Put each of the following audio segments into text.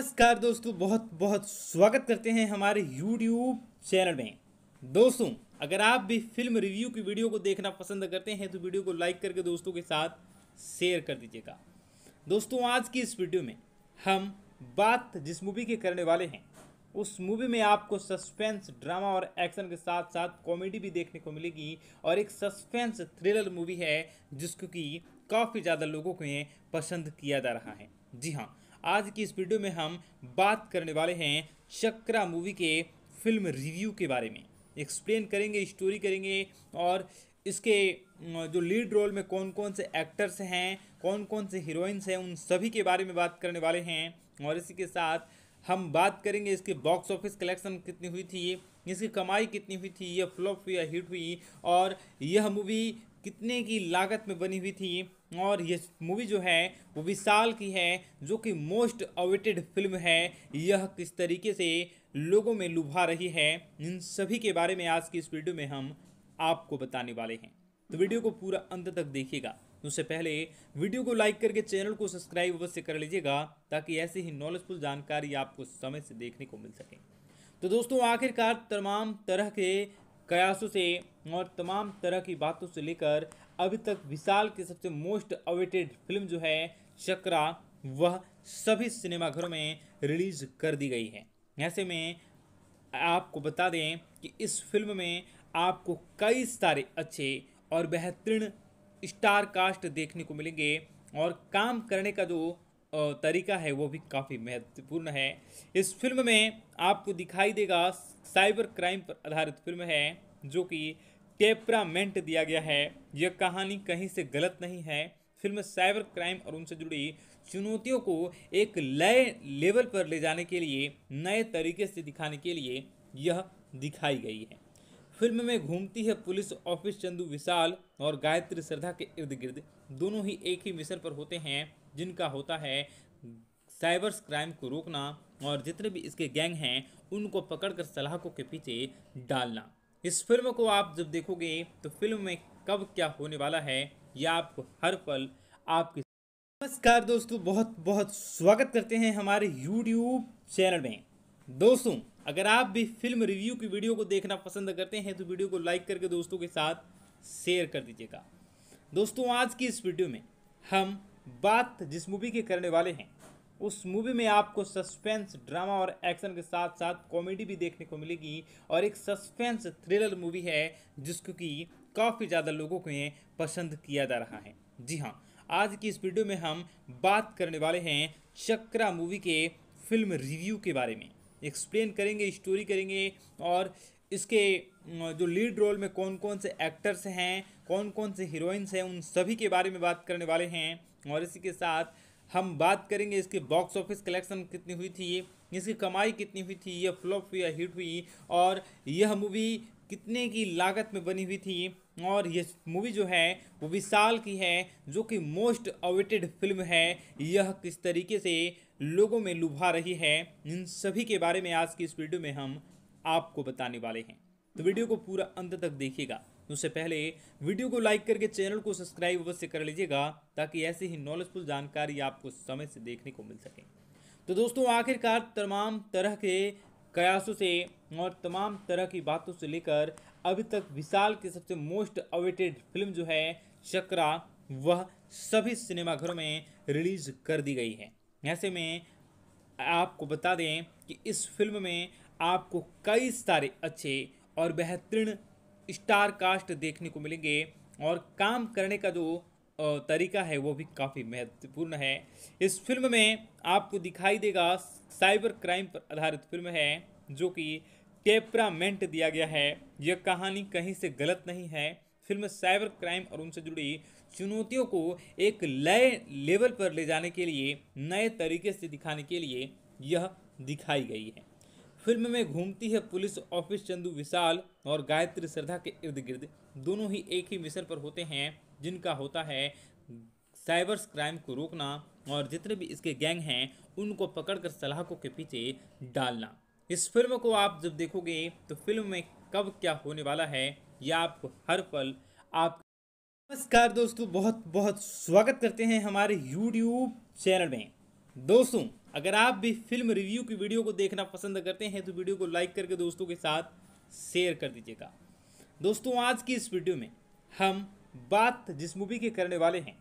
नमस्कार दोस्तों बहुत बहुत स्वागत करते हैं हमारे यूट्यूब चैनल में दोस्तों अगर आप भी फिल्म रिव्यू की वीडियो को देखना पसंद करते हैं तो वीडियो को लाइक करके दोस्तों के साथ शेयर कर दीजिएगा दोस्तों आज की इस वीडियो में हम बात जिस मूवी के करने वाले हैं उस मूवी में आपको सस्पेंस ड्रामा और एक्शन के साथ साथ कॉमेडी भी देखने को मिलेगी और एक सस्पेंस थ्रिलर मूवी है जिसको कि काफ़ी ज़्यादा लोगों को पसंद किया जा रहा है जी हाँ आज की इस वीडियो में हम बात करने वाले हैं चक्रा मूवी के फिल्म रिव्यू के बारे में एक्सप्लेन करेंगे स्टोरी करेंगे और इसके जो लीड रोल में कौन कौन से एक्टर्स हैं कौन कौन से हीरोइंस हैं उन सभी के बारे में बात करने वाले हैं और इसी के साथ हम बात करेंगे इसके बॉक्स ऑफिस कलेक्शन कितनी हुई थी इसकी कमाई कितनी हुई थी यह फ्लॉप हुई या हिट हुई और यह मूवी कितने की लागत में बनी हुई थी और ये मूवी जो है वो विशाल की है जो कि मोस्ट अवेटेड फिल्म है यह किस तरीके से लोगों में लुभा रही है इन सभी के बारे में आज की इस वीडियो में हम आपको बताने वाले हैं तो वीडियो को पूरा अंत तक देखिएगा उससे पहले वीडियो को लाइक करके चैनल को सब्सक्राइब अवश्य कर लीजिएगा ताकि ऐसी ही नॉलेजफुल जानकारी आपको समय से देखने को मिल सके तो दोस्तों आखिरकार तमाम तरह के कयासों से और तमाम तरह की बातों से लेकर अभी तक विशाल की सबसे मोस्ट अवेटेड फिल्म जो है चक्रा वह सभी सिनेमाघरों में रिलीज कर दी गई है ऐसे में आपको बता दें कि इस फिल्म में आपको कई सारे अच्छे और बेहतरीन स्टार कास्ट देखने को मिलेंगे और काम करने का जो तरीका है वो भी काफ़ी महत्वपूर्ण है इस फिल्म में आपको दिखाई देगा साइबर क्राइम पर आधारित फिल्म है जो कि टेपरामेंट दिया गया है यह कहानी कहीं से गलत नहीं है फिल्म साइबर क्राइम और उनसे जुड़ी चुनौतियों को एक नए लेवल पर ले जाने के लिए नए तरीके से दिखाने के लिए यह दिखाई गई है फिल्म में घूमती है पुलिस ऑफिस चंदू विशाल और गायत्री श्रद्धा के इर्द गिर्द दोनों ही एक ही मिशन पर होते हैं जिनका होता है साइबर क्राइम को रोकना और जितने भी इसके गैंग हैं उनको पकड़कर सलाहकों के पीछे डालना इस फिल्म को आप जब देखोगे तो फिल्म में कब क्या होने वाला है या आपको हर पल आपके नमस्कार दोस्तों बहुत बहुत स्वागत करते हैं हमारे यूट्यूब चैनल में दोस्तों अगर आप भी फिल्म रिव्यू की वीडियो को देखना पसंद करते हैं तो वीडियो को लाइक करके दोस्तों के साथ शेयर कर दीजिएगा दोस्तों आज की इस वीडियो में हम बात जिस मूवी के करने वाले हैं उस मूवी में आपको सस्पेंस ड्रामा और एक्शन के साथ साथ कॉमेडी भी देखने को मिलेगी और एक सस्पेंस थ्रिलर मूवी है जिसको कि काफ़ी ज़्यादा लोगों को पसंद किया जा रहा है जी हाँ आज की इस वीडियो में हम बात करने वाले हैं चक्रा मूवी के फिल्म रिव्यू के बारे में एक्सप्लेन करेंगे स्टोरी करेंगे और इसके जो लीड रोल में कौन कौन से एक्टर्स हैं कौन कौन से हीरोइंस हैं उन सभी के बारे में बात करने वाले हैं और इसी के साथ हम बात करेंगे इसके बॉक्स ऑफिस कलेक्शन कितनी हुई थी इसकी कमाई कितनी हुई थी यह फ्लॉप हुई या हिट हुई और यह मूवी कितने की लागत में बनी हुई थी और यह मूवी जो है वो विशाल की है जो कि मोस्ट अवेटेड फिल्म है यह किस तरीके से लोगों में लुभा रही है इन सभी के बारे में आज की इस वीडियो में हम आपको बताने वाले हैं तो वीडियो को पूरा अंत तक देखिएगा तो उससे पहले वीडियो को लाइक करके चैनल को सब्सक्राइब अवश्य कर लीजिएगा ताकि ऐसी ही नॉलेजफुल जानकारी आपको समय से देखने को मिल सके तो दोस्तों आखिरकार तमाम तरह के कयासों से और तमाम तरह की बातों से लेकर अभी तक विशाल की सबसे मोस्ट अवेटेड फिल्म जो है चक्रा वह सभी सिनेमाघरों में रिलीज कर दी गई है ऐसे में आपको बता दें कि इस फिल्म में आपको कई सारे अच्छे और बेहतरीन स्टार कास्ट देखने को मिलेंगे और काम करने का जो तरीका है वो भी काफ़ी महत्वपूर्ण है इस फिल्म में आपको दिखाई देगा साइबर क्राइम पर आधारित फिल्म है जो कि टेपरामेंट दिया गया है यह कहानी कहीं से गलत नहीं है फिल्म साइबर क्राइम और उनसे जुड़ी चुनौतियों को एक नए लेवल पर ले जाने के लिए नए तरीके से दिखाने के लिए यह दिखाई गई है फिल्म में घूमती है पुलिस ऑफिस चंदू विशाल और गायत्री श्रद्धा के इर्द गिर्द दोनों ही एक ही मिशन पर होते हैं जिनका होता है साइबर क्राइम को रोकना और जितने भी इसके गैंग हैं उनको पकड़कर सलाहकों के पीछे डालना इस फिल्म को आप जब देखोगे तो फिल्म में कब क्या होने वाला है यह आपको हर पल आप नमस्कार दोस्तों बहुत बहुत स्वागत करते हैं हमारे यूट्यूब चैनल में दोस्तों अगर आप भी फिल्म रिव्यू की वीडियो को देखना पसंद करते हैं तो वीडियो को लाइक करके दोस्तों के साथ शेयर कर दीजिएगा दोस्तों आज की इस वीडियो में हम बात जिस मूवी की करने वाले हैं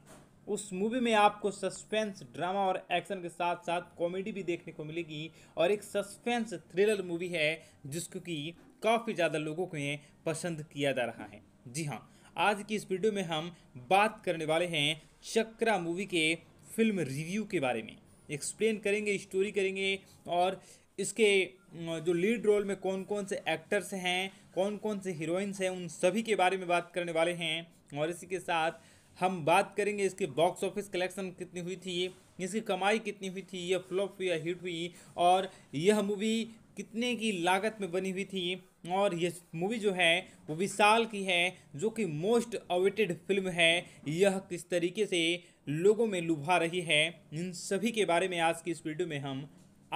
उस मूवी में आपको सस्पेंस ड्रामा और एक्शन के साथ साथ कॉमेडी भी देखने को मिलेगी और एक सस्पेंस थ्रिलर मूवी है जिसको कि काफ़ी ज़्यादा लोगों को पसंद किया जा रहा है जी हाँ आज की इस वीडियो में हम बात करने वाले हैं चक्रा मूवी के फिल्म रिव्यू के बारे में एक्सप्लेन करेंगे स्टोरी करेंगे और इसके जो लीड रोल में कौन कौन से एक्टर्स हैं कौन कौन से हीरोइंस हैं उन सभी के बारे में बात करने वाले हैं और इसी के साथ हम बात करेंगे इसके बॉक्स ऑफिस कलेक्शन कितनी हुई थी इसकी कमाई कितनी हुई थी यह फ्लॉप हुई या हिट हुई और यह मूवी कितने की लागत में बनी हुई थी और ये मूवी जो है वो विशाल की है जो कि मोस्ट अवेटेड फिल्म है यह किस तरीके से लोगों में लुभा रही है इन सभी के बारे में आज की इस वीडियो में हम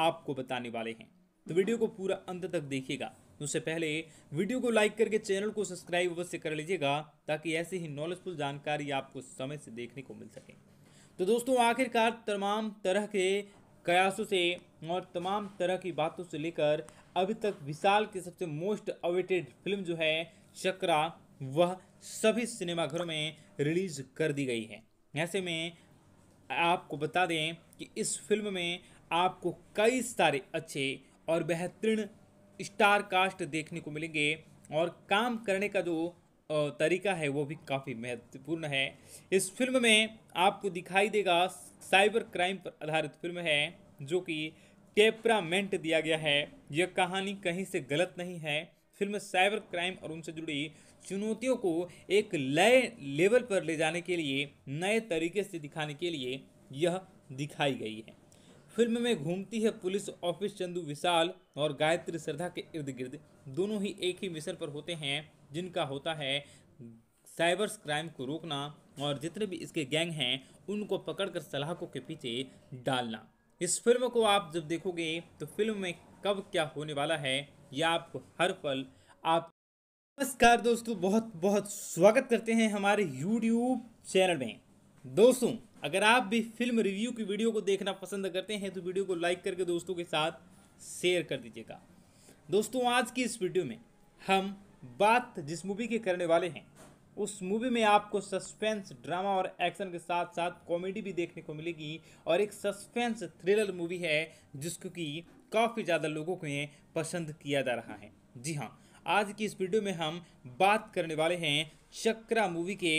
आपको बताने वाले हैं तो वीडियो को पूरा अंत तक देखिएगा उससे पहले वीडियो को लाइक करके चैनल को सब्सक्राइब अवश्य कर लीजिएगा ताकि ऐसी ही नॉलेजफुल जानकारी आपको समय से देखने को मिल सके तो दोस्तों आखिरकार तमाम तरह के कयासों से और तमाम तरह की बातों से लेकर अभी तक विशाल की सबसे मोस्ट अवेटेड फिल्म जो है चक्रा वह सभी सिनेमाघरों में रिलीज कर दी गई है ऐसे में आपको बता दें कि इस फिल्म में आपको कई सारे अच्छे और बेहतरीन स्टार कास्ट देखने को मिलेंगे और काम करने का जो तरीका है वो भी काफ़ी महत्वपूर्ण है इस फिल्म में आपको दिखाई देगा साइबर क्राइम पर आधारित फिल्म है जो कि टेपरामेंट दिया गया है यह कहानी कहीं से गलत नहीं है फिल्म साइबर क्राइम और उनसे जुड़ी चुनौतियों को एक नए लेवल पर ले जाने के लिए नए तरीके से दिखाने के लिए यह दिखाई गई है फिल्म में घूमती है पुलिस ऑफिस चंदू विशाल और गायत्री श्रद्धा के इर्द गिर्द दोनों ही एक ही मिशन पर होते हैं जिनका होता है साइबर क्राइम को रोकना और जितने भी इसके गैंग हैं उनको पकड़कर सलाखों के पीछे डालना इस फिल्म को आप जब देखोगे तो फिल्म में कब क्या होने वाला है या आपको हर पल आप नमस्कार दोस्तों बहुत बहुत स्वागत करते हैं हमारे यूट्यूब चैनल में दोस्तों अगर आप भी फिल्म रिव्यू की वीडियो को देखना पसंद करते हैं तो वीडियो को लाइक करके दोस्तों के साथ शेयर कर दीजिएगा दोस्तों आज की इस वीडियो में हम बात जिस मूवी के करने वाले हैं उस मूवी में आपको सस्पेंस ड्रामा और एक्शन के साथ साथ कॉमेडी भी देखने को मिलेगी और एक सस्पेंस थ्रिलर मूवी है जिसको कि काफ़ी ज़्यादा लोगों को पसंद किया जा रहा है जी हाँ आज की इस वीडियो में हम बात करने वाले हैं चक्रा मूवी के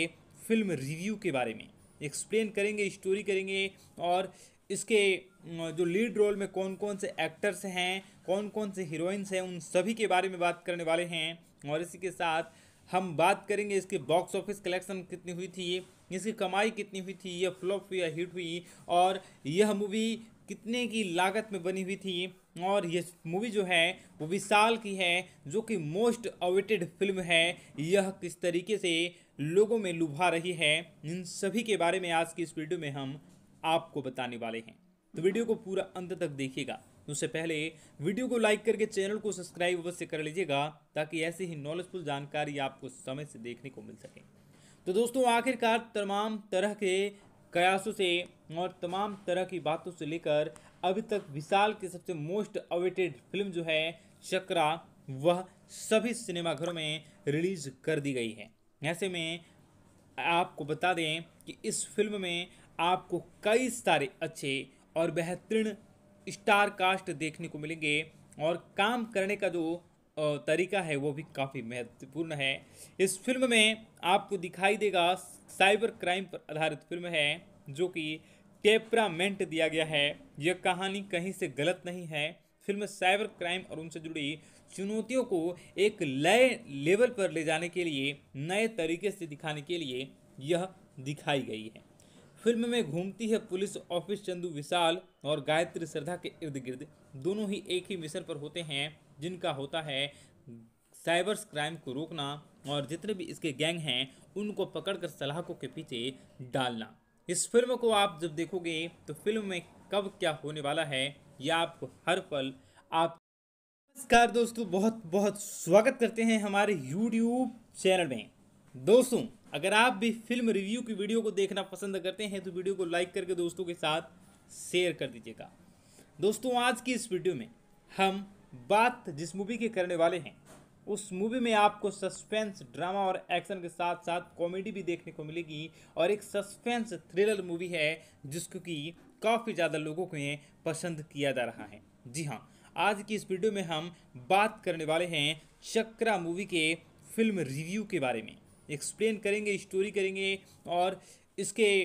फिल्म रिव्यू के बारे में एक्सप्लेन करेंगे स्टोरी करेंगे और इसके जो लीड रोल में कौन कौन से एक्टर्स हैं कौन कौन से हीरोइंस हैं उन सभी के बारे में बात करने वाले हैं और इसी के साथ हम बात करेंगे इसकी बॉक्स ऑफिस कलेक्शन कितनी हुई थी ये इसकी कमाई कितनी हुई थी यह फ्लॉप हुई या हिट हुई और यह मूवी कितने की लागत में बनी हुई थी और यह मूवी जो है वो विशाल की है जो कि मोस्ट अवेटेड फिल्म है यह किस तरीके से लोगों में लुभा रही है इन सभी के बारे में आज की इस वीडियो में हम आपको बताने वाले हैं तो वीडियो को पूरा अंत तक देखिएगा तो उससे पहले वीडियो को लाइक करके चैनल को सब्सक्राइब अवश्य कर लीजिएगा ताकि ऐसी ही नॉलेजफुल जानकारी आपको समय से देखने को मिल सके तो दोस्तों आखिरकार तमाम तरह के कयासों से और तमाम तरह की बातों से लेकर अभी तक विशाल की सबसे मोस्ट अवेटेड फिल्म जो है चक्रा वह सभी सिनेमाघरों में रिलीज कर दी गई है ऐसे में आपको बता दें कि इस फिल्म में आपको कई सारे अच्छे और बेहतरीन स्टार कास्ट देखने को मिलेंगे और काम करने का जो तरीका है वो भी काफ़ी महत्वपूर्ण है इस फिल्म में आपको दिखाई देगा साइबर क्राइम पर आधारित फिल्म है जो कि टेपरामेंट दिया गया है यह कहानी कहीं से गलत नहीं है फिल्म साइबर क्राइम और उनसे जुड़ी चुनौतियों को एक नए लेवल पर ले जाने के लिए नए तरीके से दिखाने के लिए यह दिखाई गई है फिल्म में घूमती है पुलिस ऑफिस चंदू विशाल और गायत्री श्रद्धा के इर्द गिर्द दोनों ही एक ही मिशन पर होते हैं जिनका होता है साइबर क्राइम को रोकना और जितने भी इसके गैंग हैं उनको पकड़कर सलाहकों के पीछे डालना इस फिल्म को आप जब देखोगे तो फिल्म में कब क्या होने वाला है यह आपको हर पल आप नमस्कार दोस्तों बहुत बहुत स्वागत करते हैं हमारे यूट्यूब चैनल में दोस्तों अगर आप भी फिल्म रिव्यू की वीडियो को देखना पसंद करते हैं तो वीडियो को लाइक करके दोस्तों के साथ शेयर कर दीजिएगा दोस्तों आज की इस वीडियो में हम बात जिस मूवी के करने वाले हैं उस मूवी में आपको सस्पेंस ड्रामा और एक्शन के साथ साथ कॉमेडी भी देखने को मिलेगी और एक सस्पेंस थ्रिलर मूवी है जिसको कि काफ़ी ज़्यादा लोगों को पसंद किया जा रहा है जी हाँ आज की इस वीडियो में हम बात करने वाले हैं चक्रा मूवी के फिल्म रिव्यू के बारे में एक्सप्लेन करेंगे स्टोरी करेंगे और इसके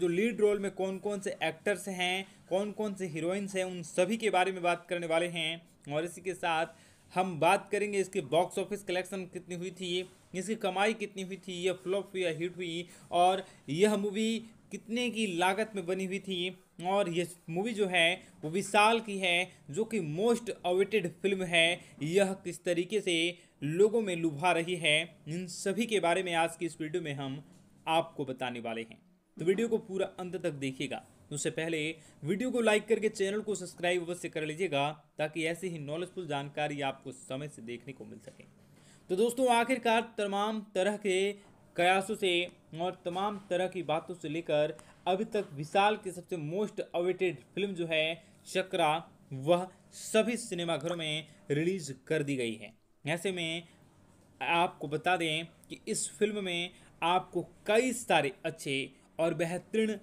जो लीड रोल में कौन कौन से एक्टर्स हैं कौन कौन से हीरोइंस हैं उन सभी के बारे में बात करने वाले हैं और इसी के साथ हम बात करेंगे इसके बॉक्स ऑफिस कलेक्शन कितनी हुई थी इसकी कमाई कितनी हुई थी यह फ्लॉप हुई या हिट हुई और यह मूवी कितने की लागत में बनी हुई थी और यह मूवी जो है वो विशाल की है जो कि मोस्ट अवेटेड फिल्म है यह किस तरीके से लोगों में लुभा रही है इन सभी के बारे में आज की इस वीडियो में हम आपको बताने वाले हैं तो वीडियो को पूरा अंत तक देखिएगा उससे पहले वीडियो को लाइक करके चैनल को सब्सक्राइब अवश्य कर लीजिएगा ताकि ऐसे ही नॉलेजफुल जानकारी आपको समय से देखने को मिल सके तो दोस्तों आखिरकार तमाम तरह के कयासों से और तमाम तरह की बातों से लेकर अभी तक विशाल की सबसे मोस्ट अवेटेड फिल्म जो है चक्रा वह सभी सिनेमाघरों में रिलीज कर दी गई है ऐसे में आपको बता दें कि इस फिल्म में आपको कई सारे अच्छे और बेहतरीन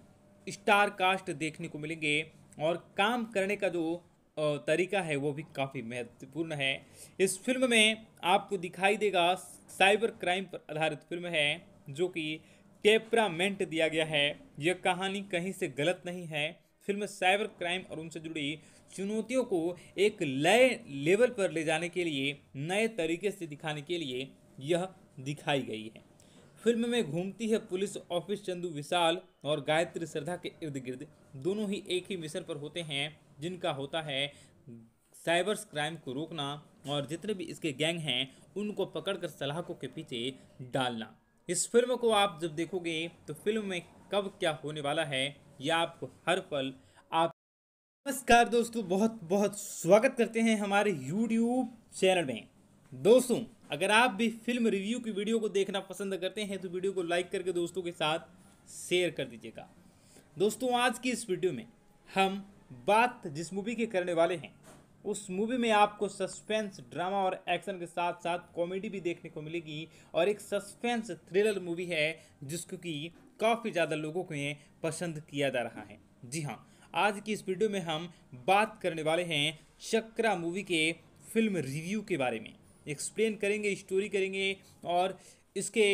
स्टार कास्ट देखने को मिलेंगे और काम करने का जो तरीका है वो भी काफ़ी महत्वपूर्ण है इस फिल्म में आपको दिखाई देगा साइबर क्राइम पर आधारित फिल्म है जो कि टेपरामेंट दिया गया है यह कहानी कहीं से गलत नहीं है फिल्म साइबर क्राइम और उनसे जुड़ी चुनौतियों को एक नए लेवल पर ले जाने के लिए नए तरीके से दिखाने के लिए यह दिखाई गई है फिल्म में घूमती है पुलिस ऑफिस चंदू विशाल और गायत्री श्रद्धा के इर्द गिर्द दोनों ही एक ही मिशन पर होते हैं जिनका होता है साइबर क्राइम को रोकना और जितने भी इसके गैंग हैं उनको पकड़कर सलाहकों के पीछे डालना इस फिल्म को आप जब देखोगे तो फिल्म में कब क्या होने वाला है यह आपको हर पल नमस्कार दोस्तों बहुत बहुत स्वागत करते हैं हमारे YouTube चैनल में दोस्तों अगर आप भी फिल्म रिव्यू की वीडियो को देखना पसंद करते हैं तो वीडियो को लाइक करके दोस्तों के साथ शेयर कर दीजिएगा दोस्तों आज की इस वीडियो में हम बात जिस मूवी की करने वाले हैं उस मूवी में आपको सस्पेंस ड्रामा और एक्शन के साथ साथ कॉमेडी भी देखने को मिलेगी और एक सस्पेंस थ्रिलर मूवी है जिसको कि काफ़ी ज़्यादा लोगों को पसंद किया जा रहा है जी हाँ आज की इस वीडियो में हम बात करने वाले हैं चक्रा मूवी के फिल्म रिव्यू के बारे में एक्सप्लेन करेंगे स्टोरी करेंगे और इसके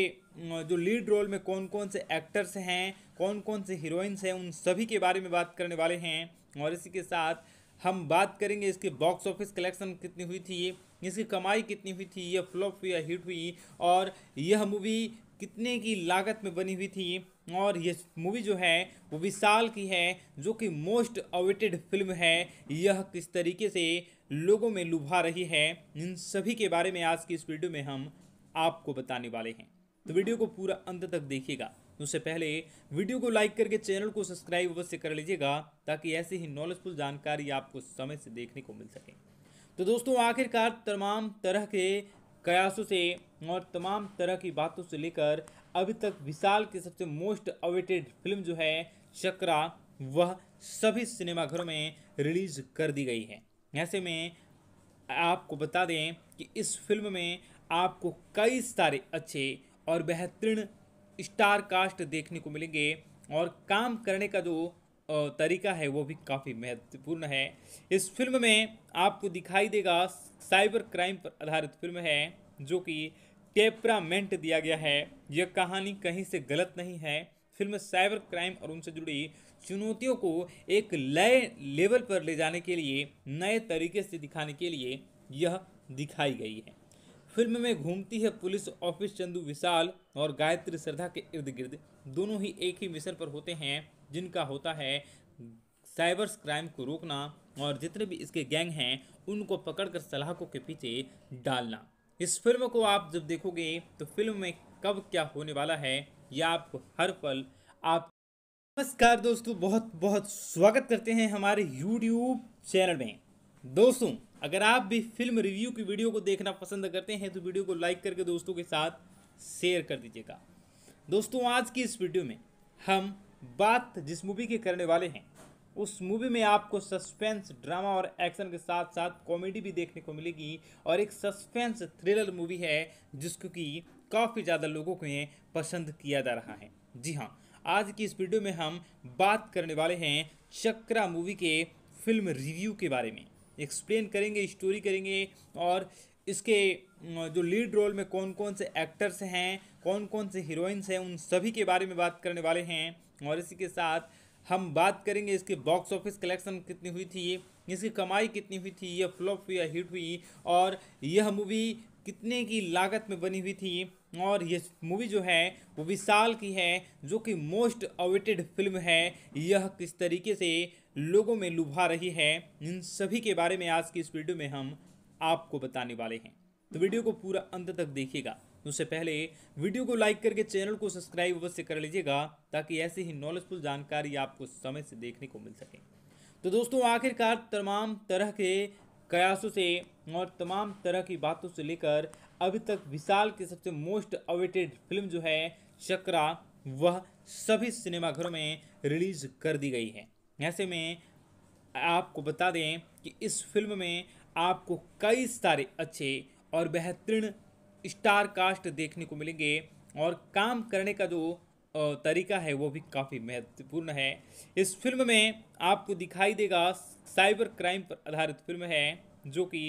जो लीड रोल में कौन कौन से एक्टर्स हैं कौन कौन से हीरोइंस हैं उन सभी के बारे में बात करने वाले हैं और इसी के साथ हम बात करेंगे इसके बॉक्स ऑफिस कलेक्शन कितनी हुई थी इसकी कमाई कितनी हुई थी यह फ्लॉप हुई या हिट हुई और यह मूवी कितने की लागत में बनी हुई थी और ये मूवी जो है वो विशाल की है जो कि मोस्ट अवेटेड फिल्म है यह किस तरीके से लोगों में लुभा रही है इन सभी के बारे में आज की इस वीडियो में हम आपको बताने वाले हैं तो वीडियो को पूरा अंत तक देखिएगा तो उससे पहले वीडियो को लाइक करके चैनल को सब्सक्राइब अवश्य कर लीजिएगा ताकि ऐसी ही नॉलेजफुल जानकारी आपको समय से देखने को मिल सके तो दोस्तों आखिरकार तमाम तरह के कयासों से और तमाम तरह की बातों से लेकर अभी तक विशाल की सबसे मोस्ट अवेटेड फिल्म जो है चक्रा वह सभी सिनेमाघरों में रिलीज कर दी गई है ऐसे में आपको बता दें कि इस फिल्म में आपको कई सारे अच्छे और बेहतरीन स्टार कास्ट देखने को मिलेंगे और काम करने का जो तरीका है वो भी काफ़ी महत्वपूर्ण है इस फिल्म में आपको दिखाई देगा साइबर क्राइम पर आधारित फिल्म है जो कि टेपरामेंट दिया गया है यह कहानी कहीं से गलत नहीं है फिल्म साइबर क्राइम और उनसे जुड़ी चुनौतियों को एक नए लेवल पर ले जाने के लिए नए तरीके से दिखाने के लिए यह दिखाई गई है फिल्म में घूमती है पुलिस ऑफिस चंदू विशाल और गायत्री श्रद्धा के इर्द गिर्द दोनों ही एक ही मिशन पर होते हैं जिनका होता है साइबर क्राइम को रोकना और जितने भी इसके गैंग हैं उनको पकड़कर सलाखों के पीछे डालना इस फिल्म को आप जब देखोगे तो फिल्म में कब क्या होने वाला है या आप हर पल आप नमस्कार दोस्तों बहुत बहुत स्वागत करते हैं हमारे यूट्यूब चैनल में दोस्तों अगर आप भी फिल्म रिव्यू की वीडियो को देखना पसंद करते हैं तो वीडियो को लाइक करके दोस्तों के साथ शेयर कर दीजिएगा दोस्तों आज की इस वीडियो में हम बात जिस मूवी के करने वाले हैं उस मूवी में आपको सस्पेंस ड्रामा और एक्शन के साथ साथ कॉमेडी भी देखने को मिलेगी और एक सस्पेंस थ्रिलर मूवी है जिसको कि काफ़ी ज़्यादा लोगों को पसंद किया जा रहा है जी हाँ आज की इस वीडियो में हम बात करने वाले हैं चक्रा मूवी के फिल्म रिव्यू के बारे में एक्सप्लेन करेंगे स्टोरी करेंगे और इसके जो लीड रोल में कौन कौन से एक्टर्स हैं कौन कौन से हीरोइंस हैं उन सभी के बारे में बात करने वाले हैं और इसी के साथ हम बात करेंगे इसकी बॉक्स ऑफिस कलेक्शन कितनी हुई थी ये इसकी कमाई कितनी हुई थी यह फ्लॉप हुई या हिट हुई और यह मूवी कितने की लागत में बनी हुई थी और यह मूवी जो है वो विशाल की है जो कि मोस्ट अवेटेड फिल्म है यह किस तरीके से लोगों में लुभा रही है इन सभी के बारे में आज की इस वीडियो में हम आपको बताने वाले हैं तो वीडियो को पूरा अंत तक देखिएगा तो उससे पहले वीडियो को लाइक करके चैनल को सब्सक्राइब अवश्य कर लीजिएगा ताकि ऐसी ही नॉलेजफुल जानकारी आपको समय से देखने को मिल सके तो दोस्तों आखिरकार तमाम तरह के कयासों से और तमाम तरह की बातों से लेकर अभी तक विशाल की सबसे मोस्ट अवेटेड फिल्म जो है चक्रा वह सभी सिनेमाघरों में रिलीज कर दी गई है ऐसे में आपको बता दें कि इस फिल्म में आपको कई सारे अच्छे और बेहतरीन स्टार कास्ट देखने को मिलेंगे और काम करने का जो तरीका है वो भी काफ़ी महत्वपूर्ण है इस फिल्म में आपको दिखाई देगा साइबर क्राइम पर आधारित फिल्म है जो कि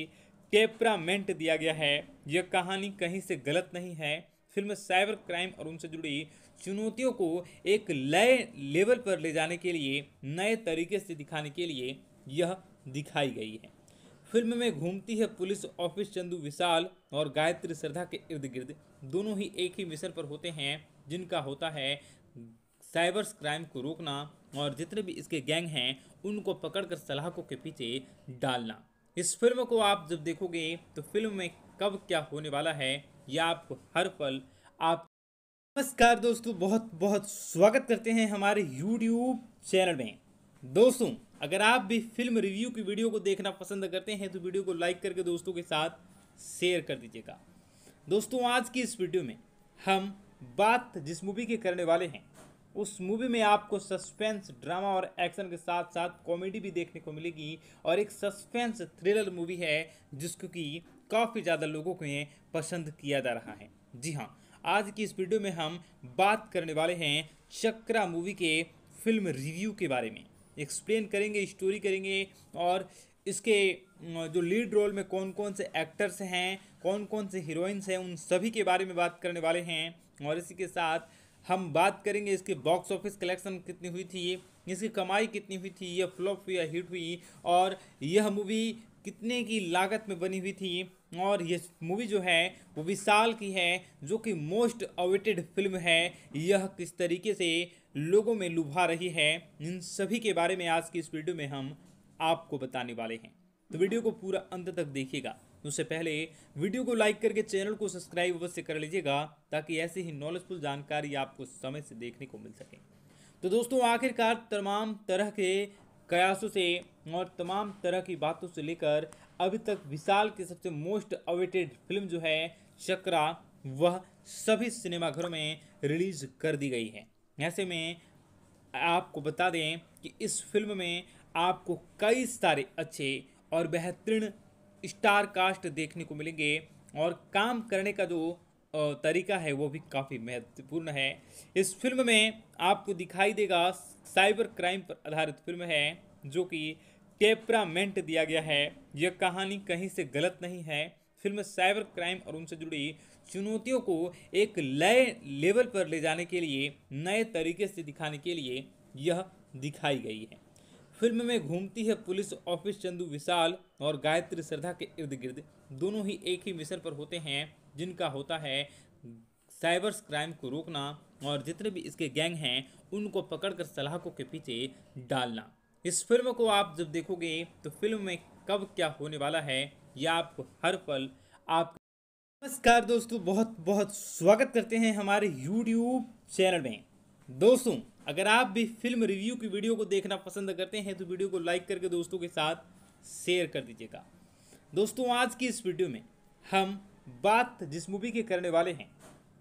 टेपरामेंट दिया गया है यह कहानी कहीं से गलत नहीं है फिल्म साइबर क्राइम और उनसे जुड़ी चुनौतियों को एक नए लेवल पर ले जाने के लिए नए तरीके से दिखाने के लिए यह दिखाई गई है फिल्म में घूमती है पुलिस ऑफिस चंदू विशाल और गायत्री श्रद्धा के इर्द गिर्द दोनों ही एक ही मिशन पर होते हैं जिनका होता है साइबर क्राइम को रोकना और जितने भी इसके गैंग हैं उनको पकड़कर सलाहकों के पीछे डालना इस फिल्म को आप जब देखोगे तो फिल्म में कब क्या होने वाला है यह आपको हर पल आप नमस्कार दोस्तों बहुत बहुत स्वागत करते हैं हमारे यूट्यूब चैनल में दोस्तों अगर आप भी फिल्म रिव्यू की वीडियो को देखना पसंद करते हैं तो वीडियो को लाइक करके दोस्तों के साथ शेयर कर दीजिएगा दोस्तों आज की इस वीडियो में हम बात जिस मूवी के करने वाले हैं उस मूवी में आपको सस्पेंस ड्रामा और एक्शन के साथ साथ कॉमेडी भी देखने को मिलेगी और एक सस्पेंस थ्रिलर मूवी है जिसको कि काफ़ी ज़्यादा लोगों को ये पसंद किया जा रहा है जी हाँ आज की इस वीडियो में हम बात करने वाले हैं चक्रा मूवी के फिल्म रिव्यू के बारे में एक्सप्लेन करेंगे स्टोरी करेंगे और इसके जो लीड रोल में कौन कौन से एक्टर्स हैं कौन कौन से हीरोइंस हैं उन सभी के बारे में बात करने वाले हैं और इसी के साथ हम बात करेंगे इसके बॉक्स ऑफिस कलेक्शन कितनी हुई थी इसकी कमाई कितनी हुई थी यह फ्लॉप हुई या हिट हुई और यह मूवी कितने की लागत में बनी हुई थी और यह मूवी जो है वो विशाल की है जो कि मोस्ट अवेटेड फिल्म है यह किस तरीके से लोगों में लुभा रही है इन सभी के बारे में आज की इस वीडियो में हम आपको बताने वाले हैं तो वीडियो को पूरा अंत तक देखिएगा उससे पहले वीडियो को लाइक करके चैनल को सब्सक्राइब अवश्य कर लीजिएगा ताकि ऐसी ही नॉलेजफुल जानकारी आपको समय से देखने को मिल सके तो दोस्तों आखिरकार तमाम तरह के कयासों से और तमाम तरह की बातों से लेकर अभी तक विशाल की सबसे मोस्ट अवेटेड फिल्म जो है चक्रा वह सभी सिनेमाघरों में रिलीज कर दी गई है ऐसे में आपको बता दें कि इस फिल्म में आपको कई सारे अच्छे और बेहतरीन स्टार कास्ट देखने को मिलेंगे और काम करने का जो तरीका है वो भी काफ़ी महत्वपूर्ण है इस फिल्म में आपको दिखाई देगा साइबर क्राइम पर आधारित फिल्म है जो कि टेपरामेंट दिया गया है यह कहानी कहीं से गलत नहीं है फिल्म साइबर क्राइम और उनसे जुड़ी चुनौतियों को एक नए लेवल पर ले जाने के लिए नए तरीके से दिखाने के लिए यह दिखाई गई है फिल्म में घूमती है पुलिस ऑफिस चंदू विशाल और गायत्री श्रद्धा के इर्द गिर्द दोनों ही एक ही मिशन पर होते हैं जिनका होता है साइबर क्राइम को रोकना और जितने भी इसके गैंग हैं उनको पकड़कर सलाहकों के पीछे डालना इस फिल्म को आप जब देखोगे तो फिल्म में कब क्या होने वाला है या आपको हर पल आप नमस्कार दोस्तों बहुत बहुत स्वागत करते हैं हमारे यूट्यूब चैनल में दोस्तों अगर आप भी फिल्म रिव्यू की वीडियो को देखना पसंद करते हैं तो वीडियो को लाइक करके दोस्तों के साथ शेयर कर दीजिएगा दोस्तों आज की इस वीडियो में हम बात जिस मूवी के करने वाले हैं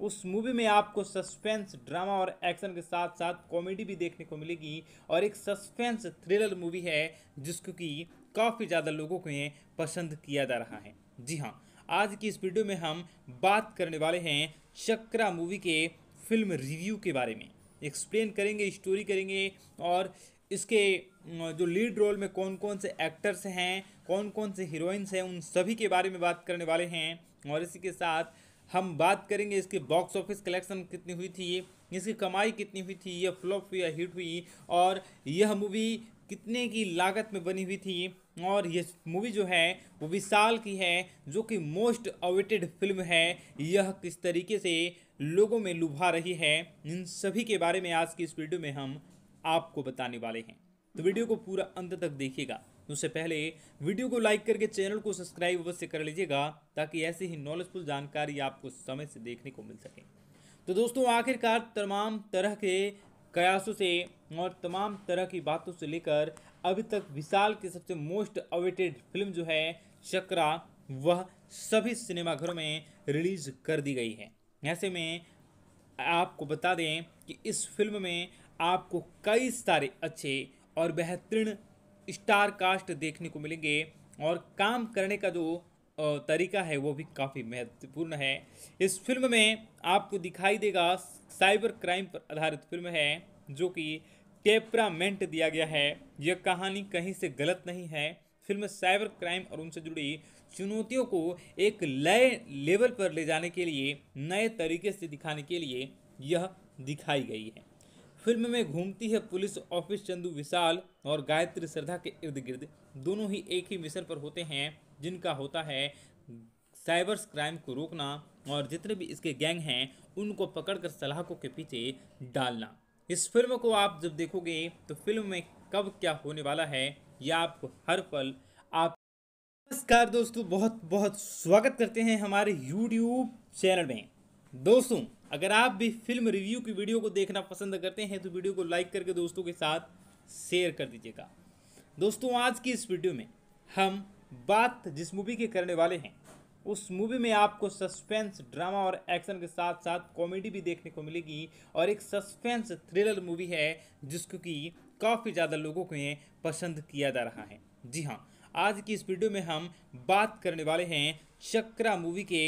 उस मूवी में आपको सस्पेंस ड्रामा और एक्शन के साथ साथ कॉमेडी भी देखने को मिलेगी और एक सस्पेंस थ्रिलर मूवी है जिसको कि काफ़ी ज़्यादा लोगों को ये पसंद किया जा रहा है जी हाँ आज की इस वीडियो में हम बात करने वाले हैं चक्रा मूवी के फिल्म रिव्यू के बारे में एक्सप्लेन करेंगे स्टोरी करेंगे और इसके जो लीड रोल में कौन कौन से एक्टर्स हैं कौन कौन से हीरोइंस हैं उन सभी के बारे में बात करने वाले हैं और इसी के साथ हम बात करेंगे इसके बॉक्स ऑफिस कलेक्शन कितनी हुई थी इसकी कमाई कितनी हुई थी यह फ्लॉप हुई या हिट हुई और यह मूवी कितने की लागत में बनी हुई थी और ये मूवी जो है वो विशाल की है जो कि मोस्ट अवेटेड फिल्म है यह किस तरीके से लोगों में लुभा रही है इन सभी के बारे में आज की इस वीडियो में हम आपको बताने वाले हैं तो वीडियो को पूरा अंत तक देखिएगा तो उससे पहले वीडियो को लाइक करके चैनल को सब्सक्राइब अवश्य कर लीजिएगा ताकि ऐसी ही नॉलेजफुल जानकारी आपको समय से देखने को मिल सके तो दोस्तों आखिरकार तमाम तरह के कयासों से और तमाम तरह की बातों से लेकर अभी तक विशाल की सबसे मोस्ट अवेटेड फिल्म जो है चक्रा वह सभी सिनेमाघरों में रिलीज कर दी गई है ऐसे में आपको बता दें कि इस फिल्म में आपको कई सारे अच्छे और बेहतरीन स्टार कास्ट देखने को मिलेंगे और काम करने का जो तरीका है वो भी काफ़ी महत्वपूर्ण है इस फिल्म में आपको दिखाई देगा साइबर क्राइम पर आधारित फिल्म है जो कि टेपरामेंट दिया गया है यह कहानी कहीं से गलत नहीं है फिल्म साइबर क्राइम और उनसे जुड़ी चुनौतियों को एक नए लेवल पर ले जाने के लिए नए तरीके से दिखाने के लिए यह दिखाई गई है फिल्म में घूमती है पुलिस ऑफिस चंदू विशाल और गायत्री श्रद्धा के इर्द गिर्द दोनों ही एक ही मिशन पर होते हैं जिनका होता है साइबर क्राइम को रोकना और जितने भी इसके गैंग हैं उनको पकड़कर सलाहकों के पीछे डालना इस फिल्म को आप जब देखोगे तो फिल्म में कब क्या होने वाला है या आपको हर पल आप नमस्कार दोस्तों बहुत बहुत स्वागत करते हैं हमारे यूट्यूब चैनल में दोस्तों अगर आप भी फिल्म रिव्यू की वीडियो को देखना पसंद करते हैं तो वीडियो को लाइक करके दोस्तों के साथ शेयर कर दीजिएगा दोस्तों आज की इस वीडियो में हम बात जिस मूवी के करने वाले हैं उस मूवी में आपको सस्पेंस ड्रामा और एक्शन के साथ साथ कॉमेडी भी देखने को मिलेगी और एक सस्पेंस थ्रिलर मूवी है जिसको कि काफ़ी ज़्यादा लोगों को पसंद किया जा रहा है जी हाँ आज की इस वीडियो में हम बात करने वाले हैं चक्रा मूवी के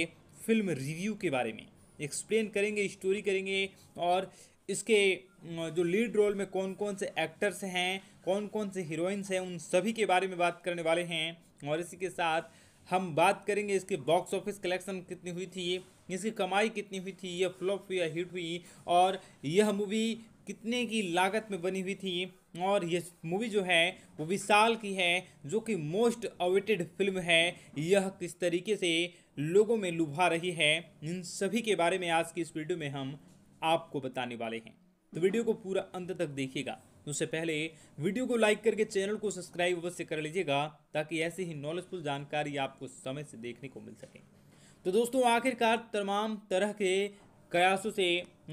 फिल्म रिव्यू के बारे में एक्सप्लेन करेंगे स्टोरी करेंगे और इसके जो लीड रोल में कौन कौन से एक्टर्स हैं कौन कौन से हीरोइंस हैं उन सभी के बारे में बात करने वाले हैं और इसी के साथ हम बात करेंगे इसके बॉक्स ऑफिस कलेक्शन कितनी हुई थी इसकी कमाई कितनी हुई थी यह फ्लॉप हुई या हिट हुई और यह मूवी कितने की लागत में बनी हुई थी और यह मूवी जो है वो विशाल की है जो कि मोस्ट अवेटेड फिल्म है यह किस तरीके से लोगों में लुभा रही है इन सभी के बारे में आज की इस वीडियो में हम आपको बताने वाले हैं तो वीडियो को पूरा अंत तक देखिएगा तो उससे पहले वीडियो को लाइक करके चैनल को सब्सक्राइब अवश्य कर लीजिएगा ताकि ऐसे ही नॉलेजफुल जानकारी आपको समय से देखने को मिल सके तो दोस्तों आखिरकार तमाम तरह के कयासों से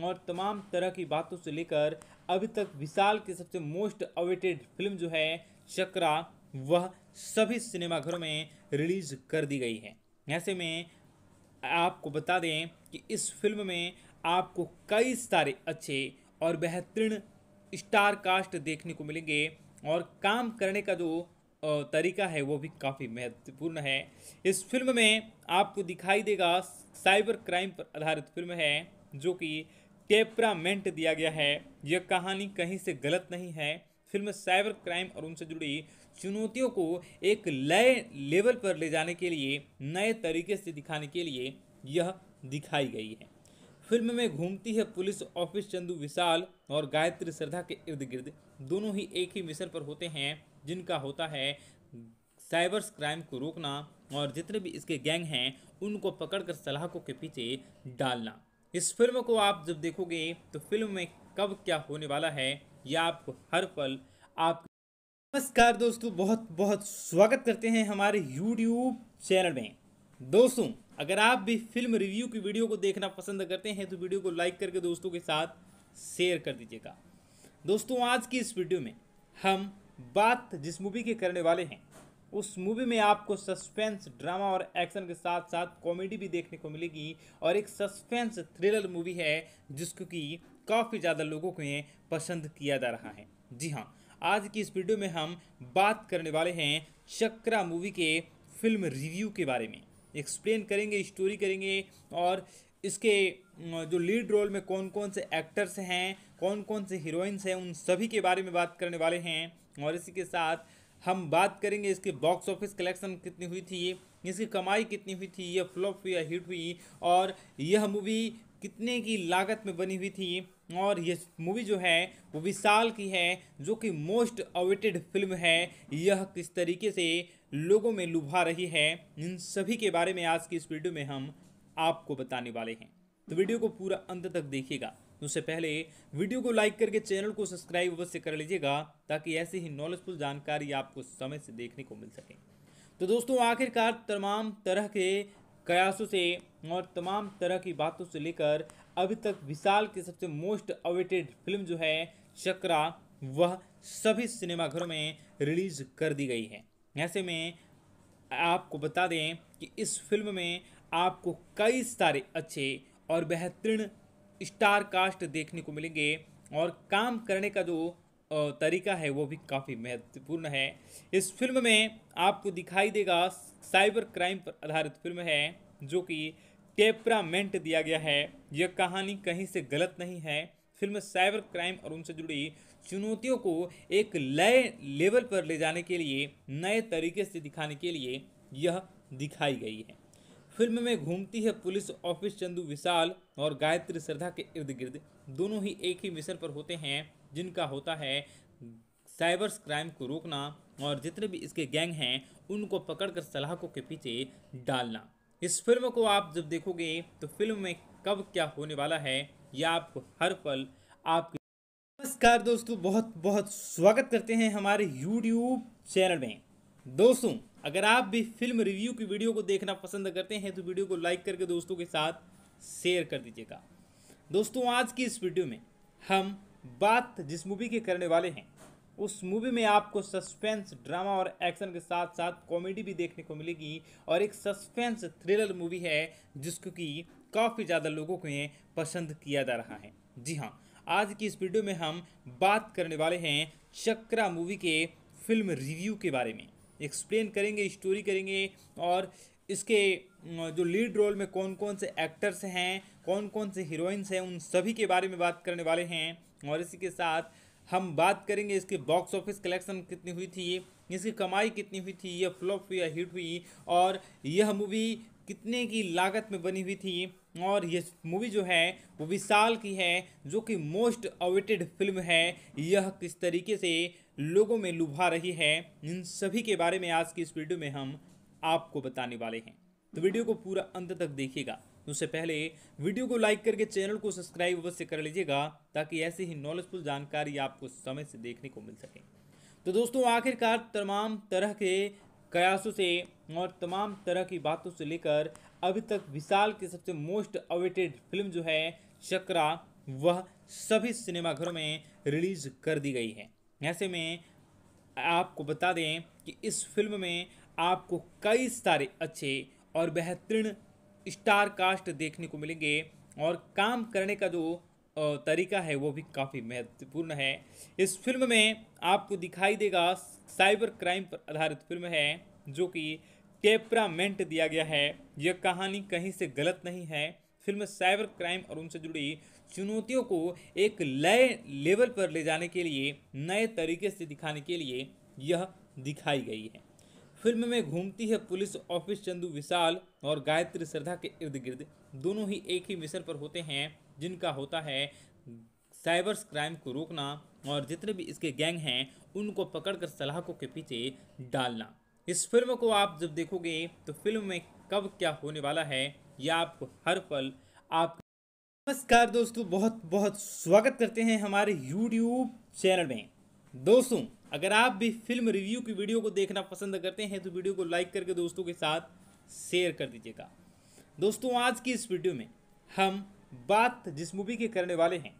और तमाम तरह की बातों से लेकर अभी तक विशाल की सबसे मोस्ट अवेटेड फिल्म जो है चक्रा वह सभी सिनेमाघरों में रिलीज कर दी गई है ऐसे में आपको बता दें कि इस फिल्म में आपको कई सारे अच्छे और बेहतरीन स्टार कास्ट देखने को मिलेंगे और काम करने का जो तरीका है वो भी काफ़ी महत्वपूर्ण है इस फिल्म में आपको दिखाई देगा साइबर क्राइम पर आधारित फिल्म है जो कि टेपरामेंट दिया गया है यह कहानी कहीं से गलत नहीं है फिल्म साइबर क्राइम और उनसे जुड़ी चुनौतियों को एक नए लेवल पर ले जाने के लिए नए तरीके से दिखाने के लिए यह दिखाई गई है फिल्म में घूमती है पुलिस ऑफिस चंदू विशाल और गायत्री श्रद्धा के इर्द गिर्द दोनों ही एक ही मिशन पर होते हैं जिनका होता है साइबर क्राइम को रोकना और जितने भी इसके गैंग हैं उनको पकड़कर सलाहकों के पीछे डालना इस फिल्म को आप जब देखोगे तो फिल्म में कब क्या होने वाला है यह आपको हर पल आप नमस्कार दोस्तों बहुत बहुत स्वागत करते हैं हमारे यूट्यूब चैनल में दोस्तों अगर आप भी फिल्म रिव्यू की वीडियो को देखना पसंद करते हैं तो वीडियो को लाइक करके दोस्तों के साथ शेयर कर दीजिएगा दोस्तों आज की इस वीडियो में हम बात जिस मूवी के करने वाले हैं उस मूवी में आपको सस्पेंस ड्रामा और एक्शन के साथ साथ कॉमेडी भी देखने को मिलेगी और एक सस्पेंस थ्रिलर मूवी है जिसको कि काफ़ी ज़्यादा लोगों को पसंद किया जा रहा है जी हाँ आज की इस वीडियो में हम बात करने वाले हैं चक्रा मूवी के फिल्म रिव्यू के बारे में एक्सप्लेन करेंगे स्टोरी करेंगे और इसके जो लीड रोल में कौन कौन से एक्टर्स हैं कौन कौन से हीरोइंस हैं उन सभी के बारे में बात करने वाले हैं और इसी के साथ हम बात करेंगे इसके बॉक्स ऑफिस कलेक्शन कितनी हुई थी इसकी कमाई कितनी हुई थी यह फ्लॉप हुई या हिट हुई और यह मूवी कितने की लागत में बनी हुई थी और ये मूवी जो है वो विशाल की है जो कि मोस्ट अवेटेड फिल्म है यह किस तरीके से लोगों में लुभा रही है इन सभी के बारे में आज की इस वीडियो में हम आपको बताने वाले हैं तो वीडियो को पूरा अंत तक देखिएगा उससे पहले वीडियो को लाइक करके चैनल को सब्सक्राइब अवश्य कर लीजिएगा ताकि ऐसी ही नॉलेजफुल जानकारी आपको समय से देखने को मिल सके तो दोस्तों आखिरकार तमाम तरह के कयासों से और तमाम तरह की बातों से लेकर अभी तक विशाल की सबसे मोस्ट अवेटेड फिल्म जो है चक्रा वह सभी सिनेमाघरों में रिलीज कर दी गई है ऐसे में आपको बता दें कि इस फिल्म में आपको कई सारे अच्छे और बेहतरीन स्टार कास्ट देखने को मिलेंगे और काम करने का जो तरीका है वो भी काफ़ी महत्वपूर्ण है इस फिल्म में आपको दिखाई देगा साइबर क्राइम पर आधारित फिल्म है जो कि टेपरामेंट दिया गया है यह कहानी कहीं से गलत नहीं है फिल्म साइबर क्राइम और उनसे जुड़ी चुनौतियों को एक नए लेवल पर ले जाने के लिए नए तरीके से दिखाने के लिए यह दिखाई गई है फिल्म में घूमती है पुलिस ऑफिस चंदू विशाल और गायत्री श्रद्धा के इर्द गिर्द दोनों ही एक ही मिशन पर होते हैं जिनका होता है साइबर क्राइम को रोकना और जितने भी इसके गैंग हैं उनको पकड़कर सलाहकों के पीछे डालना इस फिल्म को आप जब देखोगे तो फिल्म में कब क्या होने वाला है यह आपको हर पल आपके नमस्कार दोस्तों बहुत बहुत स्वागत करते हैं हमारे यूट्यूब चैनल में दोस्तों अगर आप भी फिल्म रिव्यू की वीडियो को देखना पसंद करते हैं तो वीडियो को लाइक करके दोस्तों के साथ शेयर कर दीजिएगा दोस्तों आज की इस वीडियो में हम बात जिस मूवी के करने वाले हैं उस मूवी में आपको सस्पेंस ड्रामा और एक्शन के साथ साथ कॉमेडी भी देखने को मिलेगी और एक सस्पेंस थ्रिलर मूवी है जिसको कि काफ़ी ज़्यादा लोगों को पसंद किया जा रहा है जी हाँ आज की इस वीडियो में हम बात करने वाले हैं चक्रा मूवी के फिल्म रिव्यू के बारे में एक्सप्लेन करेंगे स्टोरी करेंगे और इसके जो लीड रोल में कौन कौन से एक्टर्स हैं कौन कौन से हीरोइंस हैं उन सभी के बारे में बात करने वाले हैं और इसी के साथ हम बात करेंगे इसके बॉक्स ऑफिस कलेक्शन कितनी हुई थी इसकी कमाई कितनी हुई थी यह फ्लॉप हुई या हिट हुई और यह मूवी कितने की लागत में बनी हुई थी और यह मूवी जो है वो विशाल की है जो कि मोस्ट अवेटेड फिल्म है यह किस तरीके से लोगों में लुभा रही है इन सभी के बारे में आज की इस वीडियो में हम आपको बताने वाले हैं तो वीडियो को पूरा अंत तक देखिएगा तो उससे पहले वीडियो को लाइक करके चैनल को सब्सक्राइब अवश्य कर लीजिएगा ताकि ऐसी ही नॉलेजफुल जानकारी आपको समय से देखने को मिल सके तो दोस्तों आखिरकार तमाम तरह के कयासों से और तमाम तरह की बातों से लेकर अभी तक विशाल की सबसे मोस्ट अवेटेड फिल्म जो है चक्रा वह सभी सिनेमाघरों में रिलीज कर दी गई है ऐसे में आपको बता दें कि इस फिल्म में आपको कई सारे अच्छे और बेहतरीन स्टार कास्ट देखने को मिलेंगे और काम करने का जो तरीका है वो भी काफ़ी महत्वपूर्ण है इस फिल्म में आपको दिखाई देगा साइबर क्राइम पर आधारित फिल्म है जो कि टेपरामेंट दिया गया है यह कहानी कहीं से गलत नहीं है फिल्म साइबर क्राइम और उनसे जुड़ी चुनौतियों को एक नए लेवल पर ले जाने के लिए नए तरीके से दिखाने के लिए यह दिखाई गई है फिल्म में घूमती है पुलिस ऑफिस चंदू विशाल और गायत्री श्रद्धा के इर्द गिर्द दोनों ही एक ही मिशन पर होते हैं जिनका होता है साइबर क्राइम को रोकना और जितने भी इसके गैंग हैं उनको पकड़कर सलाहकों के पीछे डालना इस फिल्म को आप जब देखोगे तो फिल्म में कब क्या होने वाला है या आपको हर पल आप नमस्कार दोस्तों बहुत बहुत स्वागत करते हैं हमारे यूट्यूब चैनल में दोस्तों अगर आप भी फिल्म रिव्यू की वीडियो को देखना पसंद करते हैं तो वीडियो को लाइक करके दोस्तों के साथ शेयर कर दीजिएगा दोस्तों आज की इस वीडियो में हम बात जिस मूवी की करने वाले हैं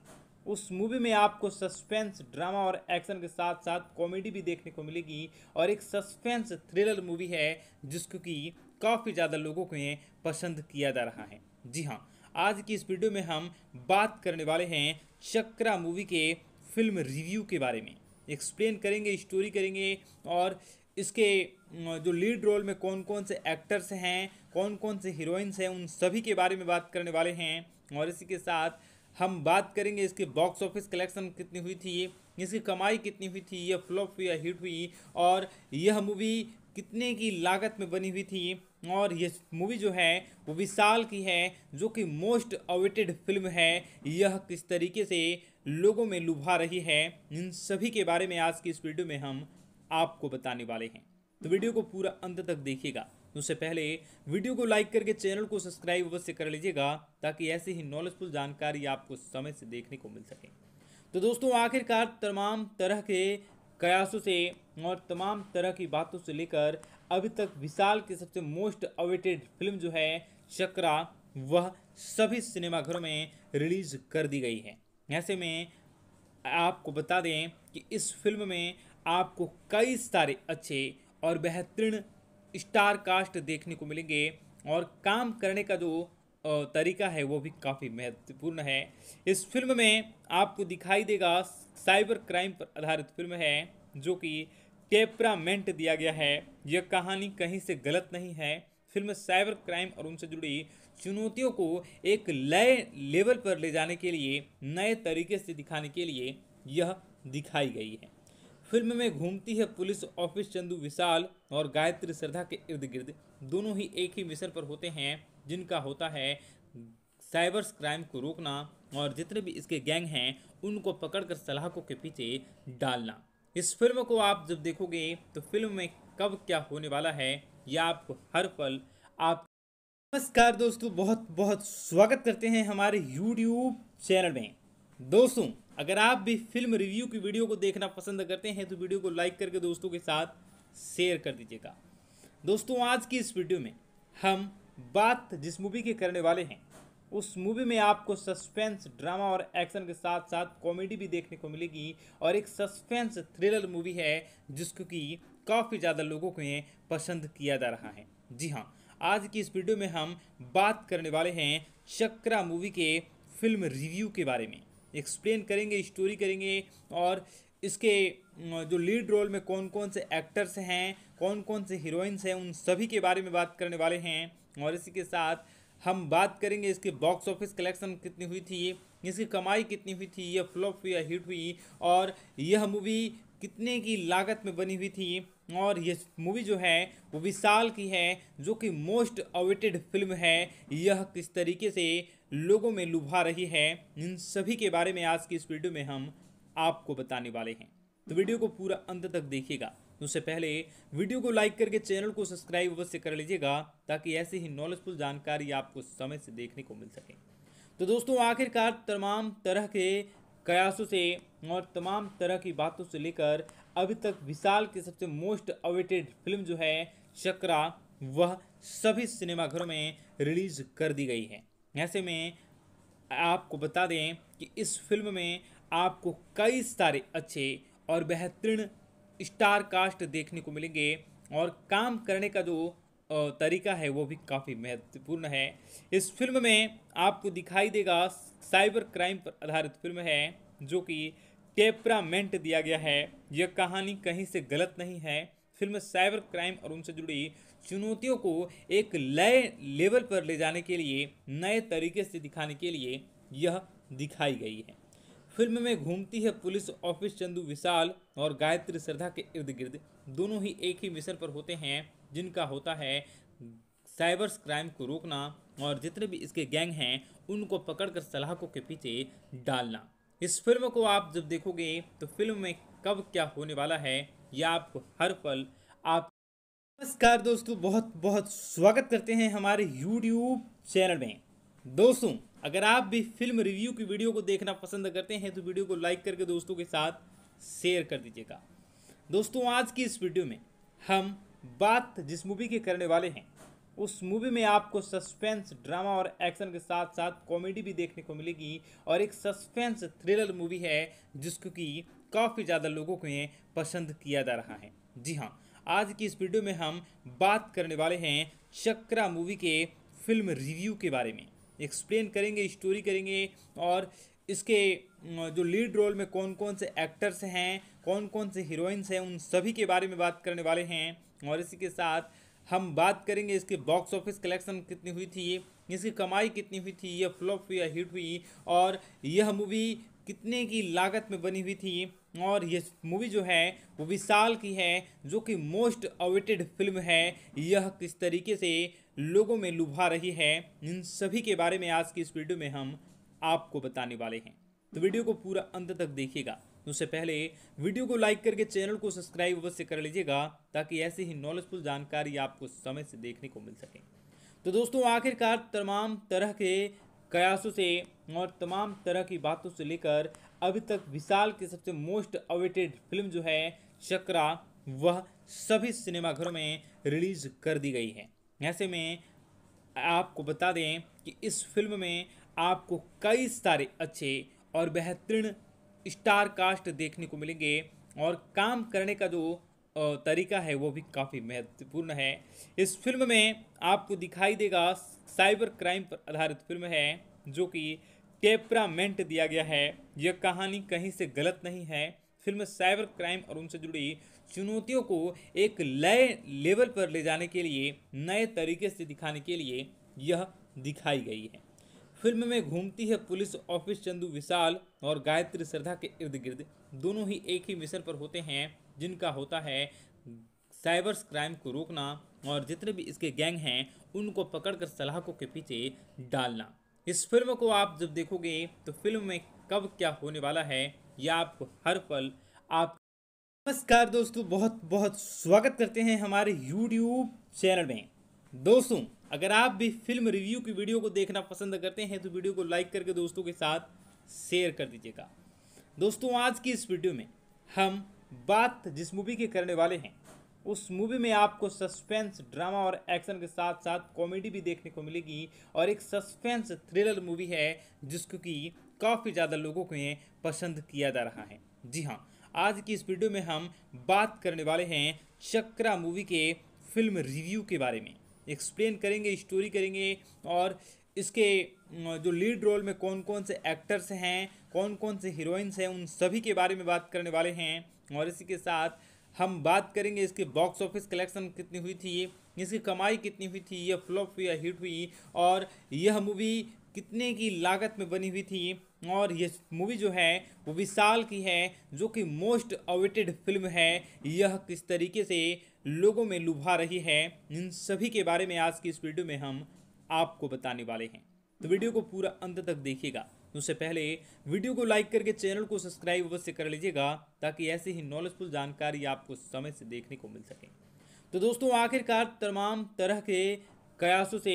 उस मूवी में आपको सस्पेंस ड्रामा और एक्शन के साथ साथ कॉमेडी भी देखने को मिलेगी और एक सस्पेंस थ्रिलर मूवी है जिसको कि काफ़ी ज़्यादा लोगों को पसंद किया जा रहा है जी हाँ आज की इस वीडियो में हम बात करने वाले हैं चक्रा मूवी के फिल्म रिव्यू के बारे में एक्सप्लेन करेंगे स्टोरी करेंगे और इसके जो लीड रोल में कौन कौन से एक्टर्स हैं कौन कौन से हीरोइंस हैं उन सभी के बारे में बात करने वाले हैं और इसी के साथ हम बात करेंगे इसके बॉक्स ऑफिस कलेक्शन कितनी हुई थी इसकी कमाई कितनी हुई थी यह फ्लॉप हुई या हिट हुई और यह मूवी कितने की लागत में बनी हुई थी और ये मूवी जो है वो विशाल की है जो कि मोस्ट अवेटेड फिल्म है यह किस तरीके से लोगों में लुभा रही है इन सभी के बारे में आज की इस वीडियो में हम आपको बताने वाले हैं तो वीडियो को पूरा अंत तक देखिएगा उससे पहले वीडियो को लाइक करके चैनल को सब्सक्राइब अवश्य कर लीजिएगा ताकि ऐसी ही नॉलेजफुल जानकारी आपको समय से देखने को मिल सके तो दोस्तों आखिरकार तमाम तरह के कयासों से और तमाम तरह की बातों से लेकर अभी तक विशाल की सबसे मोस्ट अवेटेड फिल्म जो है चक्रा वह सभी सिनेमाघरों में रिलीज कर दी गई है ऐसे में आपको बता दें कि इस फिल्म में आपको कई सारे अच्छे और बेहतरीन स्टार कास्ट देखने को मिलेंगे और काम करने का जो तरीका है वो भी काफ़ी महत्वपूर्ण है इस फिल्म में आपको दिखाई देगा साइबर क्राइम पर आधारित फिल्म है जो कि टेपरामेंट दिया गया है यह कहानी कहीं से गलत नहीं है फिल्म साइबर क्राइम और उनसे जुड़ी चुनौतियों को एक नए लेवल पर ले जाने के लिए नए तरीके से दिखाने के लिए यह दिखाई गई है फिल्म में घूमती है पुलिस ऑफिस चंदू विशाल और गायत्री श्रद्धा के इर्द गिर्द दोनों ही एक ही मिशन पर होते हैं जिनका होता है साइबर क्राइम को रोकना और जितने भी इसके गैंग हैं उनको पकड़कर सलाहकों के पीछे डालना इस फिल्म को आप जब देखोगे तो फिल्म में कब क्या होने वाला है या आपको हर पल आप नमस्कार दोस्तों बहुत बहुत स्वागत करते हैं हमारे यूट्यूब चैनल में दोस्तों अगर आप भी फिल्म रिव्यू की वीडियो को देखना पसंद करते हैं तो वीडियो को लाइक करके दोस्तों के साथ शेयर कर दीजिएगा दोस्तों आज की इस वीडियो में हम बात जिस मूवी के करने वाले हैं उस मूवी में आपको सस्पेंस ड्रामा और एक्शन के साथ साथ कॉमेडी भी देखने को मिलेगी और एक सस्पेंस थ्रिलर मूवी है जिसको कि काफ़ी ज़्यादा लोगों को पसंद किया जा रहा है जी हाँ आज की इस वीडियो में हम बात करने वाले हैं चक्रा मूवी के फिल्म रिव्यू के बारे में एक्सप्लेन करेंगे स्टोरी करेंगे और इसके जो लीड रोल में कौन कौन से एक्टर्स हैं कौन कौन से हीरोइंस हैं उन सभी के बारे में बात करने वाले हैं और इसी के साथ हम बात करेंगे इसके बॉक्स ऑफिस कलेक्शन कितनी हुई थी इसकी कमाई कितनी हुई थी यह फ्लॉप हुई या हिट हुई और यह मूवी कितने की लागत में बनी हुई थी और यह मूवी जो है वो विशाल की है जो कि मोस्ट अवेटेड फिल्म है यह किस तरीके से लोगों में लुभा रही है इन सभी के बारे में आज की इस वीडियो में हम आपको बताने वाले हैं तो वीडियो को पूरा अंत तक देखिएगा तो उससे पहले वीडियो को लाइक करके चैनल को सब्सक्राइब अवश्य कर लीजिएगा ताकि ऐसी ही नॉलेजफुल जानकारी आपको समय से देखने को मिल सके तो दोस्तों आखिरकार तमाम तरह के कयासों से और तमाम तरह की बातों से लेकर अभी तक विशाल की सबसे मोस्ट अवेटेड फिल्म जो है चक्रा वह सभी सिनेमाघरों में रिलीज कर दी गई है ऐसे में आपको बता दें कि इस फिल्म में आपको कई सारे अच्छे और बेहतरीन स्टार कास्ट देखने को मिलेंगे और काम करने का जो तरीका है वो भी काफ़ी महत्वपूर्ण है इस फिल्म में आपको दिखाई देगा साइबर क्राइम पर आधारित फिल्म है जो कि टेपरामेंट दिया गया है यह कहानी कहीं से गलत नहीं है फिल्म साइबर क्राइम और उनसे जुड़ी चुनौतियों को एक नए लेवल पर ले जाने के लिए नए तरीके से दिखाने के लिए यह दिखाई गई है फिल्म में घूमती है पुलिस ऑफिस चंदू विशाल और गायत्री श्रद्धा के इर्द गिर्द दोनों ही एक ही मिशन पर होते हैं जिनका होता है साइबर क्राइम को रोकना और जितने भी इसके गैंग हैं उनको पकड़कर सलाहकों के पीछे डालना इस फिल्म को आप जब देखोगे तो फिल्म में कब क्या होने वाला है यह आपको हर पल आप नमस्कार दोस्तों बहुत बहुत स्वागत करते हैं हमारे यूट्यूब चैनल में दोस्तों अगर आप भी फिल्म रिव्यू की वीडियो को देखना पसंद करते हैं तो वीडियो को लाइक करके दोस्तों के साथ शेयर कर दीजिएगा दोस्तों आज की इस वीडियो में हम बात जिस मूवी की करने वाले हैं उस मूवी में आपको सस्पेंस ड्रामा और एक्शन के साथ साथ कॉमेडी भी देखने को मिलेगी और एक सस्पेंस थ्रिलर मूवी है जिसको कि काफ़ी ज़्यादा लोगों को पसंद किया जा रहा है जी हाँ आज की इस वीडियो में हम बात करने वाले हैं चक्रा मूवी के फिल्म रिव्यू के बारे में एक्सप्लेन करेंगे स्टोरी करेंगे और इसके जो लीड रोल में कौन कौन से एक्टर्स हैं कौन कौन से हीरोइंस हैं उन सभी के बारे में बात करने वाले हैं और इसी के साथ हम बात करेंगे इसके बॉक्स ऑफिस कलेक्शन कितनी हुई थी ये इसकी कमाई कितनी हुई थी यह फ्लॉप हुई या हिट हुई और यह मूवी कितने की लागत में बनी हुई थी और यह मूवी जो है वो विशाल की है जो कि मोस्ट अवेटेड फिल्म है यह किस तरीके से लोगों में लुभा रही है इन सभी के बारे में आज की इस वीडियो में हम आपको बताने वाले हैं तो वीडियो को पूरा अंत तक देखिएगा तो उससे पहले वीडियो को लाइक करके चैनल को सब्सक्राइब अवश्य कर लीजिएगा ताकि ऐसी ही नॉलेजफुल जानकारी आपको समय से देखने को मिल सके तो दोस्तों आखिरकार तमाम तरह के कयासों से और तमाम तरह की बातों से लेकर अभी तक विशाल की सबसे मोस्ट अवेटेड फिल्म जो है चक्रा वह सभी सिनेमाघरों में रिलीज कर दी गई है ऐसे में आपको बता दें कि इस फिल्म में आपको कई सारे अच्छे और बेहतरीन स्टार कास्ट देखने को मिलेंगे और काम करने का जो तरीका है वो भी काफ़ी महत्वपूर्ण है इस फिल्म में आपको दिखाई देगा साइबर क्राइम पर आधारित फिल्म है जो कि टेपरामेंट दिया गया है यह कहानी कहीं से गलत नहीं है फिल्म साइबर क्राइम और उनसे जुड़ी चुनौतियों को एक नए लेवल पर ले जाने के लिए नए तरीके से दिखाने के लिए यह दिखाई गई है फिल्म में घूमती है पुलिस ऑफिस चंदू विशाल और गायत्री श्रद्धा के इर्द गिर्द दोनों ही एक ही मिशन पर होते हैं जिनका होता है साइबर क्राइम को रोकना और जितने भी इसके गैंग हैं उनको पकड़कर सलाहकों के पीछे डालना इस फिल्म को आप जब देखोगे तो फिल्म में कब क्या होने वाला है यह आपको हर पल आप नमस्कार दोस्तों बहुत बहुत स्वागत करते हैं हमारे यूट्यूब चैनल में दोस्तों अगर आप भी फिल्म रिव्यू की वीडियो को देखना पसंद करते हैं तो वीडियो को लाइक करके दोस्तों के साथ शेयर कर दीजिएगा दोस्तों आज की इस वीडियो में हम बात जिस मूवी के करने वाले हैं उस मूवी में आपको सस्पेंस ड्रामा और एक्शन के साथ साथ कॉमेडी भी देखने को मिलेगी और एक सस्पेंस थ्रिलर मूवी है जिसको कि काफ़ी ज़्यादा लोगों को पसंद किया जा रहा है जी हाँ आज की इस वीडियो में हम बात करने वाले हैं चक्रा मूवी के फिल्म रिव्यू के बारे में एक्सप्लेन करेंगे स्टोरी करेंगे और इसके जो लीड रोल में कौन कौन से एक्टर्स हैं कौन कौन से हीरोइंस हैं उन सभी के बारे में बात करने वाले हैं और इसी के साथ हम बात करेंगे इसके बॉक्स ऑफिस कलेक्शन कितनी हुई थी इसकी कमाई कितनी हुई थी यह फ्लॉप हुई या हिट हुई और यह मूवी कितने की लागत में बनी हुई थी और ये मूवी जो है वो विशाल की है जो कि मोस्ट अवेटेड फिल्म है यह किस तरीके से लोगों में लुभा रही है इन सभी के बारे में आज की इस वीडियो में हम आपको बताने वाले हैं तो वीडियो को पूरा अंत तक देखिएगा उससे पहले वीडियो को लाइक करके चैनल को सब्सक्राइब अवश्य कर लीजिएगा ताकि ऐसी ही नॉलेजफुल जानकारी आपको समय से देखने को मिल सके तो दोस्तों आखिरकार तमाम तरह के कयासों से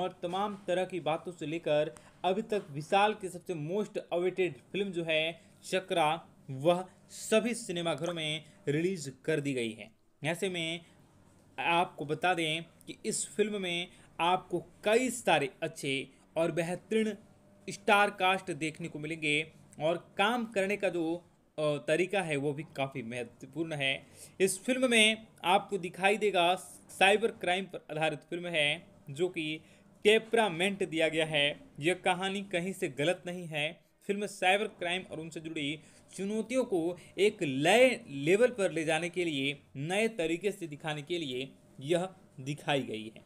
और तमाम तरह की बातों से लेकर अभी तक विशाल की सबसे मोस्ट अवेटेड फिल्म जो है चक्रा वह सभी सिनेमाघरों में रिलीज कर दी गई है ऐसे में आपको बता दें कि इस फिल्म में आपको कई सारे अच्छे और बेहतरीन स्टार कास्ट देखने को मिलेंगे और काम करने का जो तरीका है वो भी काफ़ी महत्वपूर्ण है इस फिल्म में आपको दिखाई देगा साइबर क्राइम पर आधारित फिल्म है जो कि टेपरामेंट दिया गया है यह कहानी कहीं से गलत नहीं है फिल्म साइबर क्राइम और उनसे जुड़ी चुनौतियों को एक नए लेवल पर ले जाने के लिए नए तरीके से दिखाने के लिए यह दिखाई गई है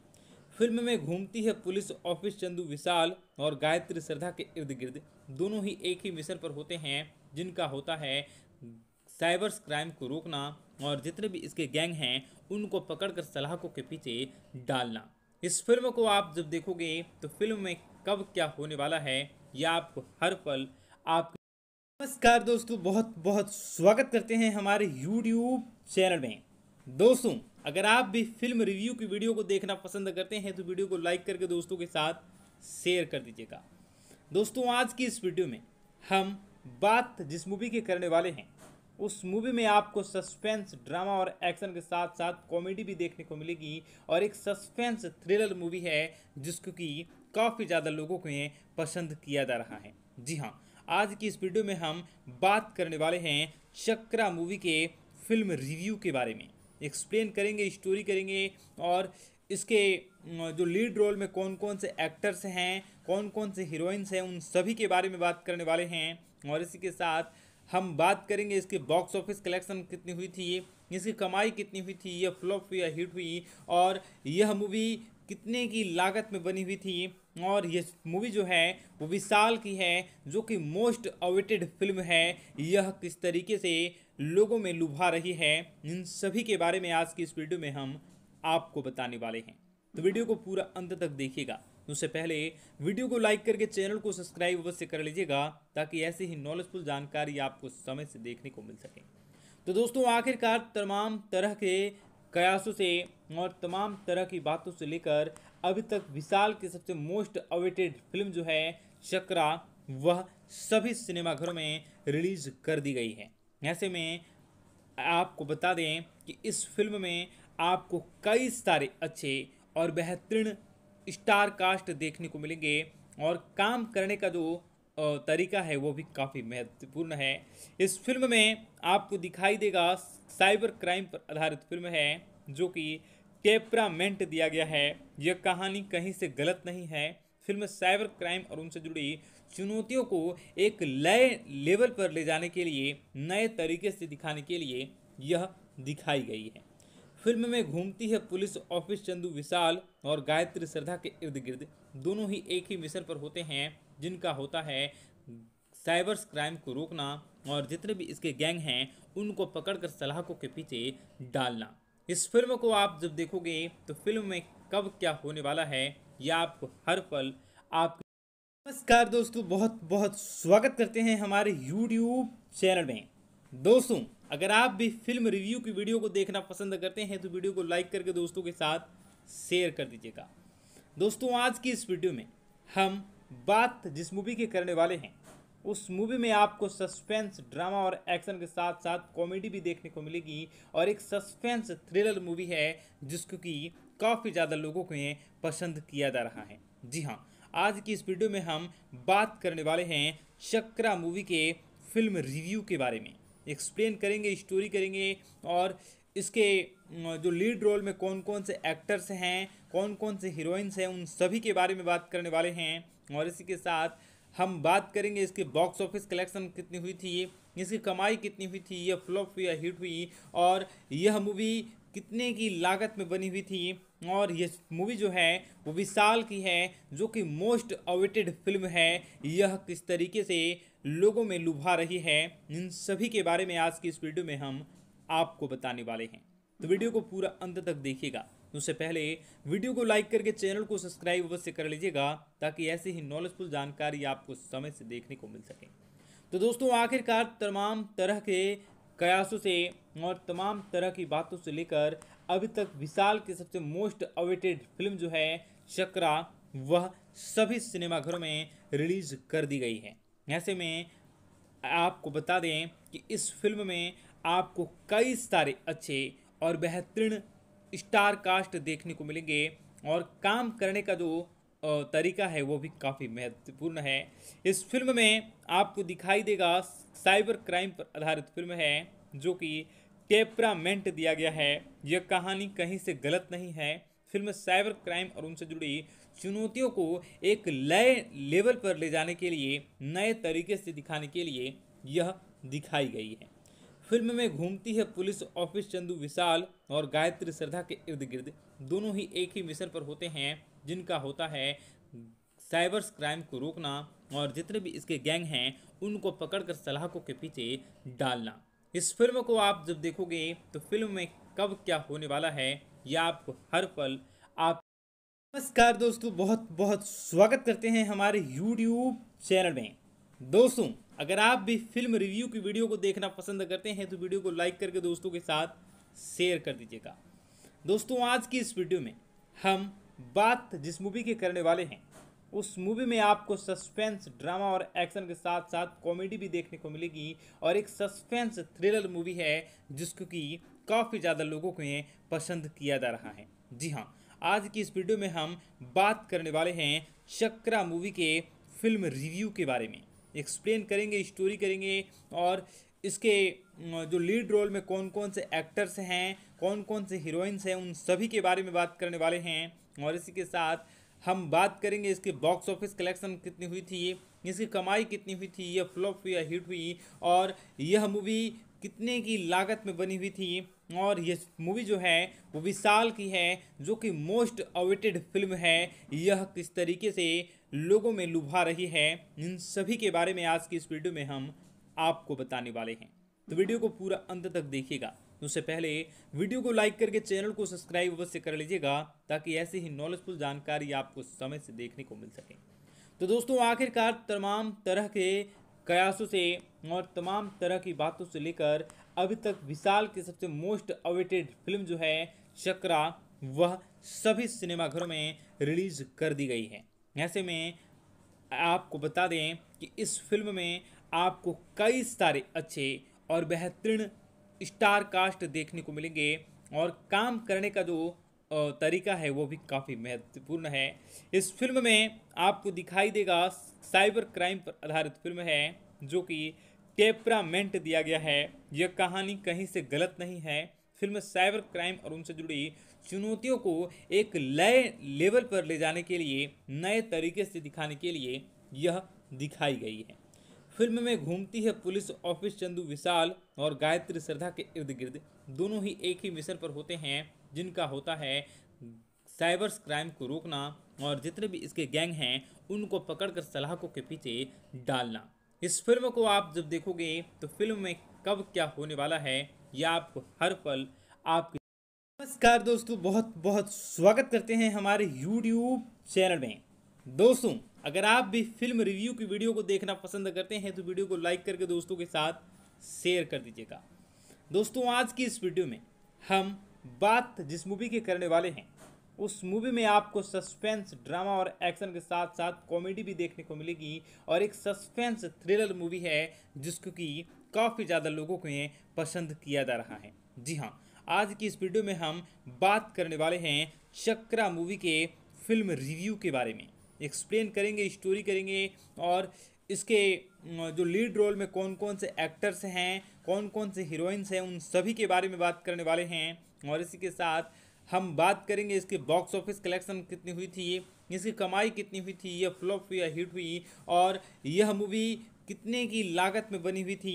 फिल्म में घूमती है पुलिस ऑफिस चंदू विशाल और गायत्री श्रद्धा के इर्द गिर्द दोनों ही एक ही मिशन पर होते हैं जिनका होता है साइबर क्राइम को रोकना और जितने भी इसके गैंग हैं उनको पकड़कर सलाखों के पीछे डालना इस फिल्म को आप जब देखोगे तो फिल्म में कब क्या होने वाला है यह आपको हर पल आप नमस्कार दोस्तों बहुत बहुत स्वागत करते हैं हमारे यूट्यूब चैनल में दोस्तों अगर आप भी फिल्म रिव्यू की वीडियो को देखना पसंद करते हैं तो वीडियो को लाइक करके दोस्तों के साथ शेयर कर दीजिएगा दोस्तों आज की इस वीडियो में हम बात जिस मूवी के करने वाले हैं उस मूवी में आपको सस्पेंस ड्रामा और एक्शन के साथ साथ कॉमेडी भी देखने को मिलेगी और एक सस्पेंस थ्रिलर मूवी है जिसको कि काफ़ी ज़्यादा लोगों को पसंद किया जा रहा है जी हाँ आज की इस वीडियो में हम बात करने वाले हैं चक्रा मूवी के फिल्म रिव्यू के बारे में एक्सप्लेन करेंगे स्टोरी करेंगे और इसके जो लीड रोल में कौन कौन से एक्टर्स हैं कौन कौन से हीरोइंस हैं उन सभी के बारे में बात करने वाले हैं और इसी के साथ हम बात करेंगे इसकी बॉक्स ऑफिस कलेक्शन कितनी हुई थी इसकी कमाई कितनी हुई थी यह फ्लॉप हुई या हिट हुई और यह मूवी कितने की लागत में बनी हुई थी और यह मूवी जो है वो विशाल की है जो कि मोस्ट अवेटेड फिल्म है यह किस तरीके से लोगों में लुभा रही है इन सभी के बारे में आज की इस वीडियो में हम आपको बताने वाले हैं तो वीडियो को पूरा अंत तक देखिएगा तो उससे पहले वीडियो को लाइक करके चैनल को सब्सक्राइब अवश्य कर लीजिएगा ताकि ऐसी ही नॉलेजफुल जानकारी आपको समय से देखने को मिल सके तो दोस्तों आखिरकार तमाम तरह के कयासों से और तमाम तरह की बातों से लेकर अभी तक विशाल की सबसे मोस्ट अवेटेड फिल्म जो है चक्रा वह सभी सिनेमाघरों में रिलीज कर दी गई है ऐसे में आपको बता दें कि इस फिल्म में आपको कई सारे अच्छे और बेहतरीन स्टार कास्ट देखने को मिलेंगे और काम करने का जो तरीका है वो भी काफ़ी महत्वपूर्ण है इस फिल्म में आपको दिखाई देगा साइबर क्राइम पर आधारित फिल्म है जो कि टेपरामेंट दिया गया है यह कहानी कहीं से गलत नहीं है फिल्म साइबर क्राइम और उनसे जुड़ी चुनौतियों को एक नए लेवल पर ले जाने के लिए नए तरीके से दिखाने के लिए यह दिखाई गई है फिल्म में घूमती है पुलिस ऑफिस चंदू विशाल और गायत्री श्रद्धा के इर्द गिर्द दोनों ही एक ही मिशन पर होते हैं जिनका होता है साइबर क्राइम को रोकना और जितने भी इसके गैंग हैं उनको पकड़कर सलाहकों के पीछे डालना इस फिल्म को आप जब देखोगे तो फिल्म में कब क्या होने वाला है यह आपको हर पल आप नमस्कार दोस्तों बहुत बहुत स्वागत करते हैं हमारे यूट्यूब चैनल में दोस्तों अगर आप भी फिल्म रिव्यू की वीडियो को देखना पसंद करते हैं तो वीडियो को लाइक करके दोस्तों के साथ शेयर कर दीजिएगा दोस्तों आज की इस वीडियो में हम बात जिस मूवी के करने वाले हैं उस मूवी में आपको सस्पेंस ड्रामा और एक्शन के साथ साथ कॉमेडी भी देखने को मिलेगी और एक सस्पेंस थ्रिलर मूवी है जिसको कि काफ़ी ज़्यादा लोगों को पसंद किया जा रहा है जी हाँ आज की इस वीडियो में हम बात करने वाले हैं चक्रा मूवी के फिल्म रिव्यू के बारे में एक्सप्लेन करेंगे स्टोरी करेंगे और इसके जो लीड रोल में कौन कौन से एक्टर्स हैं कौन कौन से हीरोइंस हैं उन सभी के बारे में बात करने वाले हैं और इसी के साथ हम बात करेंगे इसके बॉक्स ऑफिस कलेक्शन कितनी हुई थी इसकी कमाई कितनी हुई थी यह फ्लॉप हुई या हिट हुई और यह मूवी कितने की लागत में बनी हुई थी और यह मूवी जो है वो विशाल की है जो कि मोस्ट अवेटेड फिल्म है यह किस तरीके से लोगों में लुभा रही है इन सभी के बारे में आज की इस वीडियो में हम आपको बताने वाले हैं तो वीडियो को पूरा अंत तक देखिएगा उससे पहले वीडियो को लाइक करके चैनल को सब्सक्राइब अवश्य कर लीजिएगा ताकि ऐसी ही नॉलेजफुल जानकारी आपको समय से देखने को मिल सके तो दोस्तों आखिरकार तमाम तरह के कयासों से और तमाम तरह की बातों से लेकर अभी तक विशाल की सबसे मोस्ट अवेटेड फिल्म जो है चक्रा वह सभी सिनेमाघरों में रिलीज कर दी गई है ऐसे में आपको बता दें कि इस फिल्म में आपको कई सारे अच्छे और बेहतरीन स्टार कास्ट देखने को मिलेंगे और काम करने का जो तरीका है वो भी काफ़ी महत्वपूर्ण है इस फिल्म में आपको दिखाई देगा साइबर क्राइम पर आधारित फिल्म है जो कि टेपरामेंट दिया गया है यह कहानी कहीं से गलत नहीं है फिल्म साइबर क्राइम और उनसे जुड़ी चुनौतियों को एक नए लेवल पर ले जाने के लिए नए तरीके से दिखाने के लिए यह दिखाई गई है फिल्म में घूमती है पुलिस ऑफिस चंदू विशाल और गायत्री श्रद्धा के इर्द गिर्द दोनों ही एक ही मिशन पर होते हैं जिनका होता है साइबर क्राइम को रोकना और जितने भी इसके गैंग हैं उनको पकड़कर सलाहकों के पीछे डालना इस फिल्म को आप जब देखोगे तो फिल्म में कब क्या होने वाला है यह आपको हर पल आप नमस्कार दोस्तों बहुत बहुत स्वागत करते हैं हमारे YouTube चैनल में दोस्तों अगर आप भी फिल्म रिव्यू की वीडियो को देखना पसंद करते हैं तो वीडियो को लाइक करके दोस्तों के साथ शेयर कर दीजिएगा दोस्तों आज की इस वीडियो में हम बात जिस मूवी के करने वाले हैं उस मूवी में आपको सस्पेंस ड्रामा और एक्शन के साथ साथ कॉमेडी भी देखने को मिलेगी और एक सस्पेंस थ्रिलर मूवी है जिसको कि काफ़ी ज़्यादा लोगों को पसंद किया जा रहा है जी हाँ आज की इस वीडियो में हम बात करने वाले हैं चक्रा मूवी के फिल्म रिव्यू के बारे में एक्सप्लेन करेंगे स्टोरी करेंगे और इसके जो लीड रोल में कौन कौन से एक्टर्स हैं कौन कौन से हीरोइंस हैं उन सभी के बारे में बात करने वाले हैं और इसी के साथ हम बात करेंगे इसके बॉक्स ऑफिस कलेक्शन कितनी हुई थी इसकी कमाई कितनी हुई थी यह फ्लॉप हुई या हिट हुई और यह मूवी कितने की लागत में बनी हुई थी और ये मूवी जो है वो विशाल की है जो कि मोस्ट अवेटेड फिल्म है यह किस तरीके से लोगों में लुभा रही है इन सभी के बारे में आज की इस वीडियो में हम आपको बताने वाले हैं तो वीडियो को पूरा अंत तक देखिएगा उससे पहले वीडियो को लाइक करके चैनल को सब्सक्राइब अवश्य कर लीजिएगा ताकि ऐसे ही नॉलेजफुल जानकारी आपको समय से देखने को मिल सके तो दोस्तों आखिरकार तमाम तरह के कयासों से और तमाम तरह की बातों से लेकर अभी तक विशाल की सबसे मोस्ट अवेटेड फिल्म जो है चक्रा वह सभी सिनेमाघरों में रिलीज कर दी गई है ऐसे में आपको बता दें कि इस फिल्म में आपको कई सारे अच्छे और बेहतरीन स्टार कास्ट देखने को मिलेंगे और काम करने का जो तरीका है वो भी काफ़ी महत्वपूर्ण है इस फिल्म में आपको दिखाई देगा साइबर क्राइम पर आधारित फिल्म है जो कि टेपरामेंट दिया गया है यह कहानी कहीं से गलत नहीं है फिल्म साइबर क्राइम और उनसे जुड़ी चुनौतियों को एक नए लेवल पर ले जाने के लिए नए तरीके से दिखाने के लिए यह दिखाई गई है फिल्म में घूमती है पुलिस ऑफिस चंदू विशाल और गायत्री श्रद्धा के इर्द गिर्द दोनों ही एक ही मिशन पर होते हैं जिनका होता है साइबर क्राइम को रोकना और जितने भी इसके गैंग हैं उनको पकड़कर सलाखों के पीछे डालना इस फिल्म को आप जब देखोगे तो फिल्म में कब क्या होने वाला है यह आपको हर पल आपके नमस्कार दोस्तों बहुत बहुत स्वागत करते हैं हमारे यूट्यूब चैनल में दोस्तों अगर आप भी फिल्म रिव्यू की वीडियो को देखना पसंद करते हैं तो वीडियो को लाइक करके दोस्तों के साथ शेयर कर दीजिएगा दोस्तों आज की इस वीडियो में हम बात जिस मूवी के करने वाले हैं उस मूवी में आपको सस्पेंस ड्रामा और एक्शन के साथ साथ कॉमेडी भी देखने को मिलेगी और एक सस्पेंस थ्रिलर मूवी है जिसको कि काफ़ी ज़्यादा लोगों को पसंद किया जा रहा है जी हाँ आज की इस वीडियो में हम बात करने वाले हैं चक्रा मूवी के फिल्म रिव्यू के बारे में एक्सप्लेन करेंगे स्टोरी करेंगे और इसके जो लीड रोल में कौन कौन से एक्टर्स हैं कौन कौन से हीरोइंस हैं उन सभी के बारे में बात करने वाले हैं और इसी के साथ हम बात करेंगे इसकी बॉक्स ऑफिस कलेक्शन कितनी हुई थी ये इसकी कमाई कितनी हुई थी यह फ्लॉप हुई या हिट हुई और यह मूवी कितने की लागत में बनी हुई थी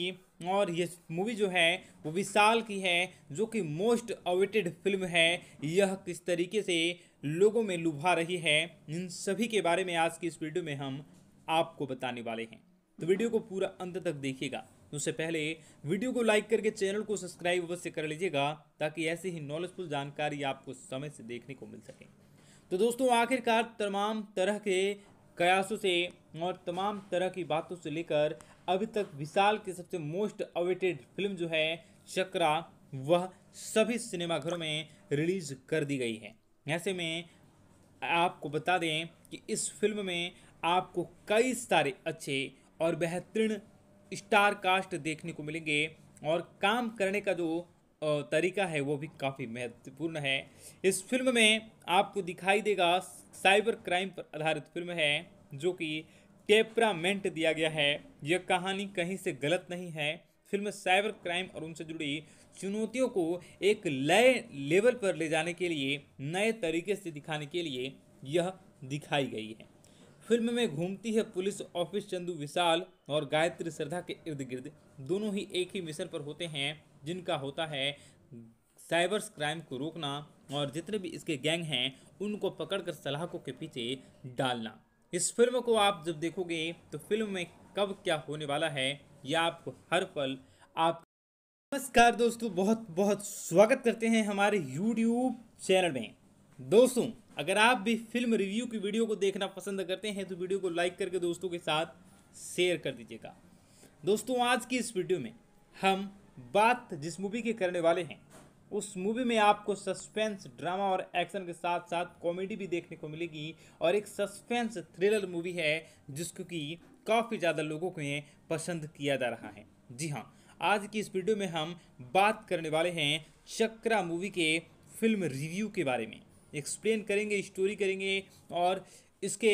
और यह मूवी जो है वो विशाल की है जो कि मोस्ट अवेटेड फिल्म है यह किस तरीके से लोगों में लुभा रही है इन सभी के बारे में आज की इस वीडियो में हम आपको बताने वाले हैं तो वीडियो को पूरा अंत तक देखिएगा तो उससे पहले वीडियो को लाइक करके चैनल को सब्सक्राइब अवश्य कर लीजिएगा ताकि ऐसी ही नॉलेजफुल जानकारी आपको समय से देखने को मिल सके तो दोस्तों आखिरकार तमाम तरह के कयासों से और तमाम तरह की बातों से लेकर अभी तक विशाल की सबसे मोस्ट अवेटेड फिल्म जो है चक्रा वह सभी सिनेमाघरों में रिलीज कर दी गई है ऐसे में आपको बता दें कि इस फिल्म में आपको कई सारे अच्छे और बेहतरीन स्टार कास्ट देखने को मिलेंगे और काम करने का जो तरीका है वो भी काफ़ी महत्वपूर्ण है इस फिल्म में आपको दिखाई देगा साइबर क्राइम पर आधारित फिल्म है जो कि टेपरामेंट दिया गया है यह कहानी कहीं से गलत नहीं है फिल्म साइबर क्राइम और उनसे जुड़ी चुनौतियों को एक नए लेवल पर ले जाने के लिए नए तरीके से दिखाने के लिए यह दिखाई गई है फिल्म में घूमती है पुलिस ऑफिस चंदू विशाल और गायत्री श्रद्धा के इर्द गिर्द दोनों ही एक ही मिशन पर होते हैं जिनका होता है साइबर क्राइम को रोकना और जितने भी इसके गैंग हैं उनको पकड़कर सलाहकों के पीछे डालना इस फिल्म को आप जब देखोगे तो फिल्म में कब क्या होने वाला है यह आपको हर पल आप नमस्कार दोस्तों बहुत बहुत स्वागत करते हैं हमारे यूट्यूब चैनल में दोस्तों अगर आप भी फिल्म रिव्यू की वीडियो को देखना पसंद करते हैं तो वीडियो को लाइक करके दोस्तों के साथ शेयर कर दीजिएगा दोस्तों आज की इस वीडियो में हम बात जिस मूवी की करने वाले हैं उस मूवी में आपको सस्पेंस ड्रामा और एक्शन के साथ साथ कॉमेडी भी देखने को मिलेगी और एक सस्पेंस थ्रिलर मूवी है जिसको कि काफ़ी ज़्यादा लोगों को पसंद किया जा रहा है जी हाँ आज की इस वीडियो में हम बात करने वाले हैं चक्रा मूवी के फिल्म रिव्यू के बारे में एक्सप्लेन करेंगे स्टोरी करेंगे और इसके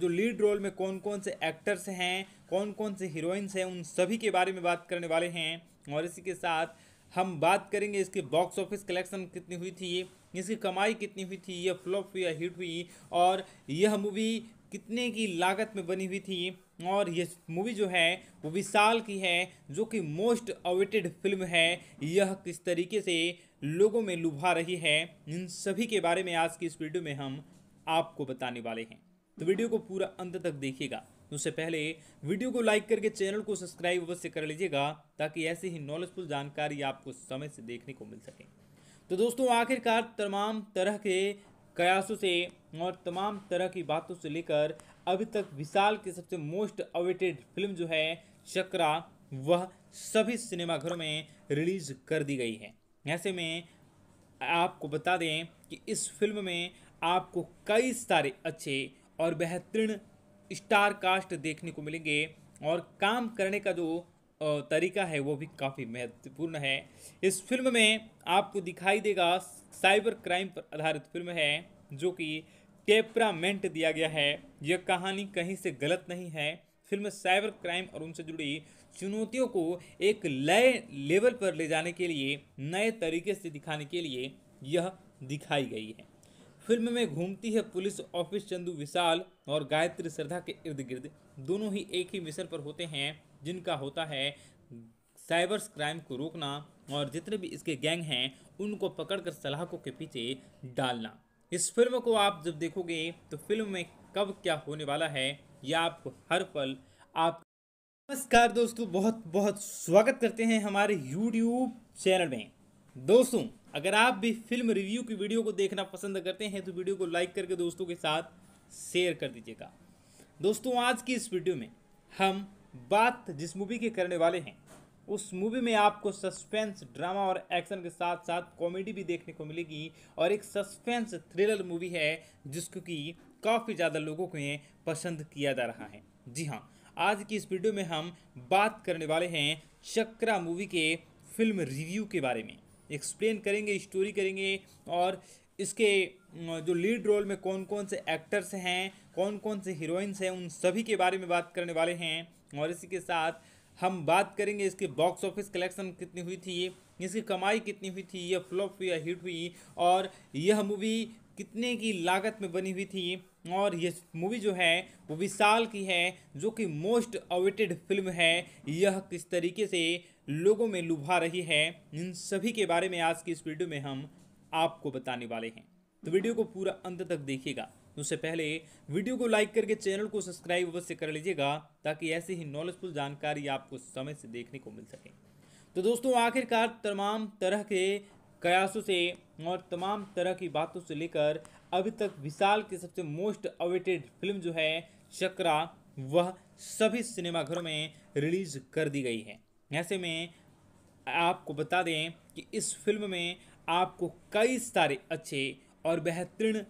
जो लीड रोल में कौन कौन से एक्टर्स हैं कौन कौन से हीरोइंस हैं उन सभी के बारे में बात करने वाले हैं और इसी के साथ हम बात करेंगे इसके बॉक्स ऑफिस कलेक्शन कितनी हुई थी इसकी कमाई कितनी हुई थी यह फ्लॉप हुई या हिट हुई और यह मूवी कितने की लागत में बनी हुई थी और यह मूवी जो है वो विशाल की है जो कि मोस्ट अवेटेड फिल्म है यह किस तरीके से लोगों में लुभा रही है इन सभी के बारे में आज की इस वीडियो में हम आपको बताने वाले हैं तो वीडियो को पूरा अंत तक देखिएगा तो उससे पहले वीडियो को लाइक करके चैनल को सब्सक्राइब अवश्य कर लीजिएगा ताकि ऐसी ही नॉलेजफुल जानकारी आपको समय से देखने को मिल सके तो दोस्तों आखिरकार तमाम तरह के कयासों से और तमाम तरह की बातों से लेकर अभी तक विशाल की सबसे मोस्ट अवेटेड फिल्म जो है चक्रा वह सभी सिनेमाघरों में रिलीज कर दी गई है ऐसे में आपको बता दें कि इस फिल्म में आपको कई सारे अच्छे और बेहतरीन स्टार कास्ट देखने को मिलेंगे और काम करने का जो तरीका है वो भी काफ़ी महत्वपूर्ण है इस फिल्म में आपको दिखाई देगा साइबर क्राइम पर आधारित फिल्म है जो कि टेपरामेंट दिया गया है यह कहानी कहीं से गलत नहीं है फिल्म साइबर क्राइम और उनसे जुड़ी चुनौतियों को एक नए लेवल पर ले जाने के लिए नए तरीके से दिखाने के लिए यह दिखाई गई है फिल्म में घूमती है पुलिस ऑफिस चंदू विशाल और गायत्री श्रद्धा के इर्द गिर्द दोनों ही एक ही मिशन पर होते हैं जिनका होता है साइबर क्राइम को रोकना और जितने भी इसके गैंग हैं उनको पकड़कर सलाहकों के पीछे डालना इस फिल्म को आप जब देखोगे तो फिल्म में कब क्या होने वाला है यह आपको हर पल आप नमस्कार दोस्तों बहुत बहुत स्वागत करते हैं हमारे YouTube चैनल में दोस्तों अगर आप भी फिल्म रिव्यू की वीडियो को देखना पसंद करते हैं तो वीडियो को लाइक करके दोस्तों के साथ शेयर कर दीजिएगा दोस्तों आज की इस वीडियो में हम बात जिस मूवी के करने वाले हैं उस मूवी में आपको सस्पेंस ड्रामा और एक्शन के साथ साथ कॉमेडी भी देखने को मिलेगी और एक सस्पेंस थ्रिलर मूवी है जिसको कि काफ़ी ज़्यादा लोगों को पसंद किया जा रहा है जी हाँ आज की इस वीडियो में हम बात करने वाले हैं चक्रा मूवी के फिल्म रिव्यू के बारे में एक्सप्लेन करेंगे स्टोरी करेंगे और इसके जो लीड रोल में कौन कौन से एक्टर्स हैं कौन कौन से हीरोइंस हैं उन सभी के बारे में बात करने वाले हैं और इसी के साथ हम बात करेंगे इसके बॉक्स ऑफिस कलेक्शन कितनी हुई थी इसकी कमाई कितनी हुई थी यह फ्लॉप हुई या हिट हुई और यह मूवी कितने की लागत में बनी हुई थी और ये मूवी जो है वो विशाल की है जो कि मोस्ट अवेटेड फिल्म है यह किस तरीके से लोगों में लुभा रही है इन सभी के बारे में आज की इस वीडियो में हम आपको बताने वाले हैं तो वीडियो को पूरा अंत तक देखिएगा उससे पहले वीडियो को लाइक करके चैनल को सब्सक्राइब अवश्य कर लीजिएगा ताकि ऐसे ही नॉलेजफुल जानकारी आपको समय से देखने को मिल सके तो दोस्तों आखिरकार तमाम तरह के कयासों से और तमाम तरह की बातों से लेकर अभी तक विशाल की सबसे मोस्ट अवेटेड फिल्म जो है चक्रा वह सभी सिनेमाघरों में रिलीज कर दी गई है ऐसे में आपको बता दें कि इस फिल्म में आपको कई सारे अच्छे और बेहतरीन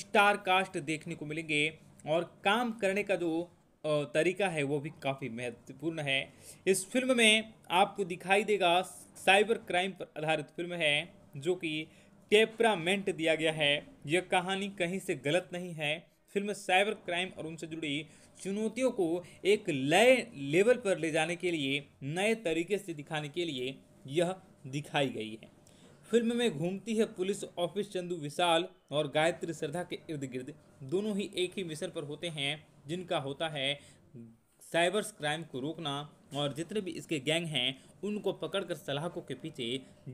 स्टार कास्ट देखने को मिलेंगे और काम करने का जो तरीका है वो भी काफ़ी महत्वपूर्ण है इस फिल्म में आपको दिखाई देगा साइबर क्राइम पर आधारित फिल्म है जो कि टेपरामेंट दिया गया है यह कहानी कहीं से गलत नहीं है फिल्म साइबर क्राइम और उनसे जुड़ी चुनौतियों को एक नए लेवल पर ले जाने के लिए नए तरीके से दिखाने के लिए यह दिखाई गई है फिल्म में घूमती है पुलिस ऑफिस चंदू विशाल और गायत्री श्रद्धा के इर्द गिर्द दोनों ही एक ही मिशन पर होते हैं जिनका होता है साइबर क्राइम को रोकना और जितने भी इसके गैंग हैं उनको पकड़कर सलाहकों के पीछे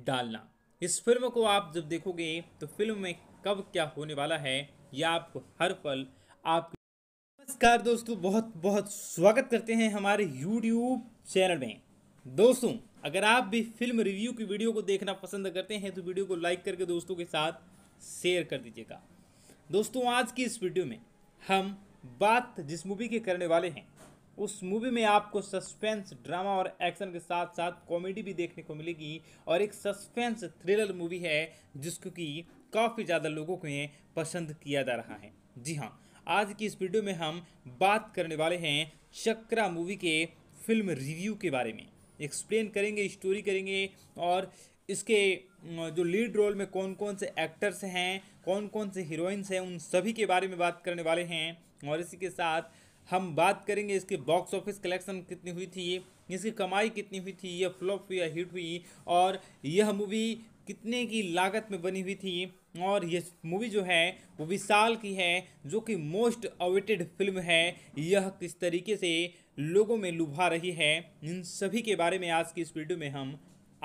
डालना इस फिल्म को आप जब देखोगे तो फिल्म में कब क्या होने वाला है यह आपको हर पल आप नमस्कार दोस्तों बहुत बहुत स्वागत करते हैं हमारे यूट्यूब चैनल में दोस्तों अगर आप भी फिल्म रिव्यू की वीडियो को देखना पसंद करते हैं तो वीडियो को लाइक करके दोस्तों के साथ शेयर कर दीजिएगा दोस्तों आज की इस वीडियो में हम बात जिस मूवी के करने वाले हैं उस मूवी में आपको सस्पेंस ड्रामा और एक्शन के साथ साथ कॉमेडी भी देखने को मिलेगी और एक सस्पेंस थ्रिलर मूवी है जिसको कि काफ़ी ज़्यादा लोगों को पसंद किया जा रहा है जी हाँ आज की इस वीडियो में हम बात करने वाले हैं चक्रा मूवी के फिल्म रिव्यू के बारे में एक्सप्लेन करेंगे स्टोरी करेंगे और इसके जो लीड रोल में कौन कौन से एक्टर्स हैं कौन कौन से हीरोइंस हैं उन सभी के बारे में बात करने वाले हैं और इसी के साथ हम बात करेंगे इसकी बॉक्स ऑफिस कलेक्शन कितनी हुई थी इसकी कमाई कितनी हुई थी यह फ्लॉप हुई या हिट हुई और यह मूवी कितने की लागत में बनी हुई थी और यह मूवी जो है वो विशाल की है जो कि मोस्ट अवेटेड फिल्म है यह किस तरीके से लोगों में लुभा रही है इन सभी के बारे में आज की इस वीडियो में हम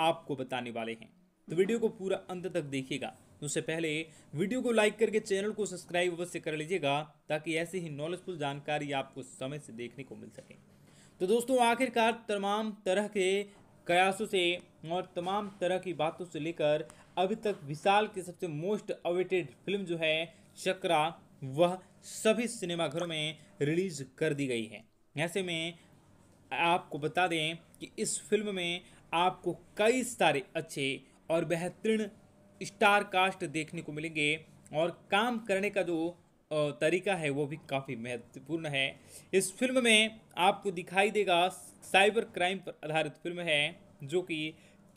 आपको बताने वाले हैं तो वीडियो को पूरा अंत तक देखिएगा तो उससे पहले वीडियो को लाइक करके चैनल को सब्सक्राइब अवश्य कर लीजिएगा ताकि ऐसी ही नॉलेजफुल जानकारी आपको समय से देखने को मिल सके तो दोस्तों आखिरकार तमाम तरह के कयासों से और तमाम तरह की बातों से लेकर अभी तक विशाल की सबसे मोस्ट अवेटेड फिल्म जो है चक्रा वह सभी सिनेमाघरों में रिलीज कर दी गई है ऐसे में आपको बता दें कि इस फिल्म में आपको कई सारे अच्छे और बेहतरीन स्टार कास्ट देखने को मिलेंगे और काम करने का जो तरीका है वो भी काफ़ी महत्वपूर्ण है इस फिल्म में आपको दिखाई देगा साइबर क्राइम पर आधारित फिल्म है जो कि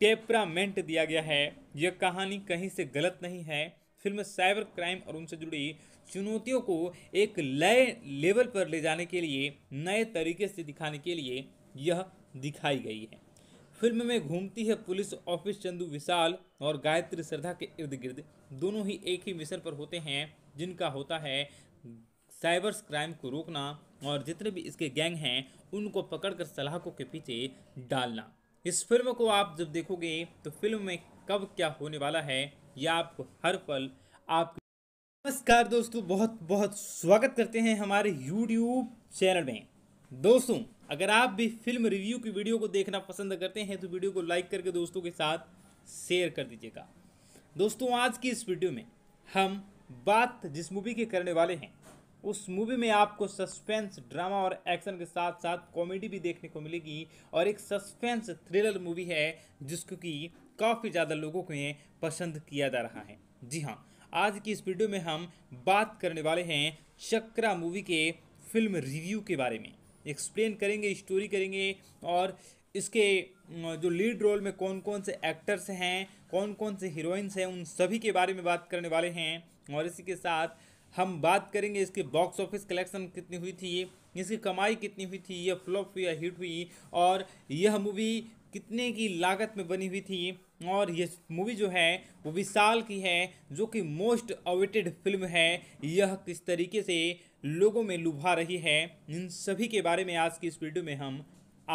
टेपरामेंट दिया गया है यह कहानी कहीं से गलत नहीं है फिल्म साइबर क्राइम और उनसे जुड़ी चुनौतियों को एक नए लेवल पर ले जाने के लिए नए तरीके से दिखाने के लिए यह दिखाई गई है फिल्म में घूमती है पुलिस ऑफिस चंदू विशाल और गायत्री श्रद्धा के इर्द गिर्द दोनों ही एक ही मिशन पर होते हैं जिनका होता है साइबर क्राइम को रोकना और जितने भी इसके गैंग हैं उनको पकड़कर सलाहकों के पीछे डालना इस फिल्म को आप जब देखोगे तो फिल्म में कब क्या होने वाला है यह आपको हर पल आप नमस्कार दोस्तों बहुत बहुत स्वागत करते हैं हमारे यूट्यूब चैनल में दोस्तों अगर आप भी फिल्म रिव्यू की वीडियो को देखना पसंद करते हैं तो वीडियो को लाइक करके दोस्तों के साथ शेयर कर दीजिएगा दोस्तों आज की इस वीडियो में हम बात जिस मूवी की करने वाले हैं उस मूवी में आपको सस्पेंस ड्रामा और एक्शन के साथ साथ कॉमेडी भी देखने को मिलेगी और एक सस्पेंस थ्रिलर मूवी है जिसको कि काफ़ी ज़्यादा लोगों को पसंद किया जा रहा है जी हाँ आज की इस वीडियो में हम बात करने वाले हैं चक्रा मूवी के फिल्म रिव्यू के बारे में एक्सप्लेन करेंगे स्टोरी करेंगे और इसके जो लीड रोल में कौन कौन से एक्टर्स हैं कौन कौन से हीरोइंस हैं उन सभी के बारे में बात करने वाले हैं और इसी के साथ हम बात करेंगे इसके बॉक्स ऑफिस कलेक्शन कितनी हुई थी इसकी कमाई कितनी हुई थी यह फ्लॉप हुई या हिट हुई और यह मूवी कितने की लागत में बनी हुई थी और ये मूवी जो है वो विशाल की है जो कि मोस्ट अवेटेड फिल्म है यह किस तरीके से लोगों में लुभा रही है इन सभी के बारे में आज की इस वीडियो में हम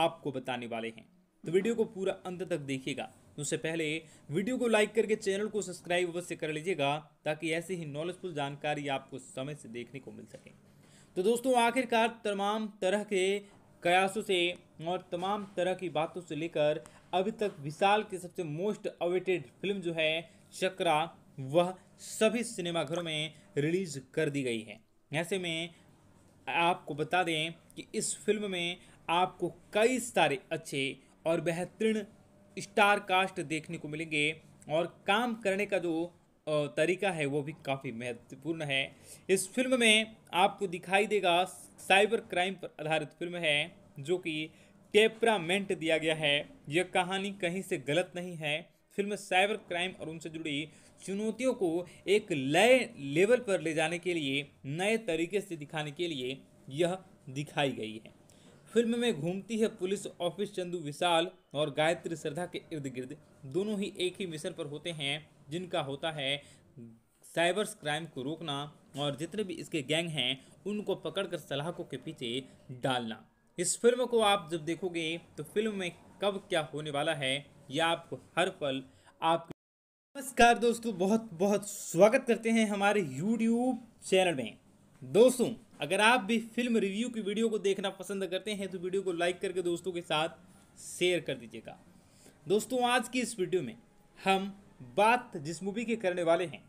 आपको बताने वाले हैं तो वीडियो को पूरा अंत तक देखिएगा उससे पहले वीडियो को लाइक करके चैनल को सब्सक्राइब अवश्य कर लीजिएगा ताकि ऐसी ही नॉलेजफुल जानकारी आपको समय से देखने को मिल सके तो दोस्तों आखिरकार तमाम तरह के कयासों से और तमाम तरह की बातों से लेकर अभी तक विशाल की सबसे मोस्ट अवेटेड फिल्म जो है चक्रा वह सभी सिनेमाघरों में रिलीज कर दी गई है ऐसे में आपको बता दें कि इस फिल्म में आपको कई सारे अच्छे और बेहतरीन स्टार कास्ट देखने को मिलेंगे और काम करने का जो तरीका है वो भी काफ़ी महत्वपूर्ण है इस फिल्म में आपको दिखाई देगा साइबर क्राइम पर आधारित फिल्म है जो कि टेपरामेंट दिया गया है यह कहानी कहीं से गलत नहीं है फिल्म साइबर क्राइम और उनसे जुड़ी चुनौतियों को एक नए लेवल पर ले जाने के लिए नए तरीके से दिखाने के लिए यह दिखाई गई है फिल्म में घूमती है पुलिस ऑफिस चंदू विशाल और गायत्री श्रद्धा के इर्द गिर्द दोनों ही एक ही मिशन पर होते हैं जिनका होता है साइबर क्राइम को रोकना और जितने भी इसके गैंग हैं उनको पकड़कर सलाखों के पीछे डालना इस फिल्म को आप जब देखोगे तो फिल्म में कब क्या होने वाला है या आपको हर पल आप नमस्कार दोस्तों बहुत बहुत स्वागत करते हैं हमारे यूट्यूब चैनल में दोस्तों अगर आप भी फिल्म रिव्यू की वीडियो को देखना पसंद करते हैं तो वीडियो को लाइक करके दोस्तों के साथ शेयर कर दीजिएगा दोस्तों आज की इस वीडियो में हम बात जिस मूवी के करने वाले हैं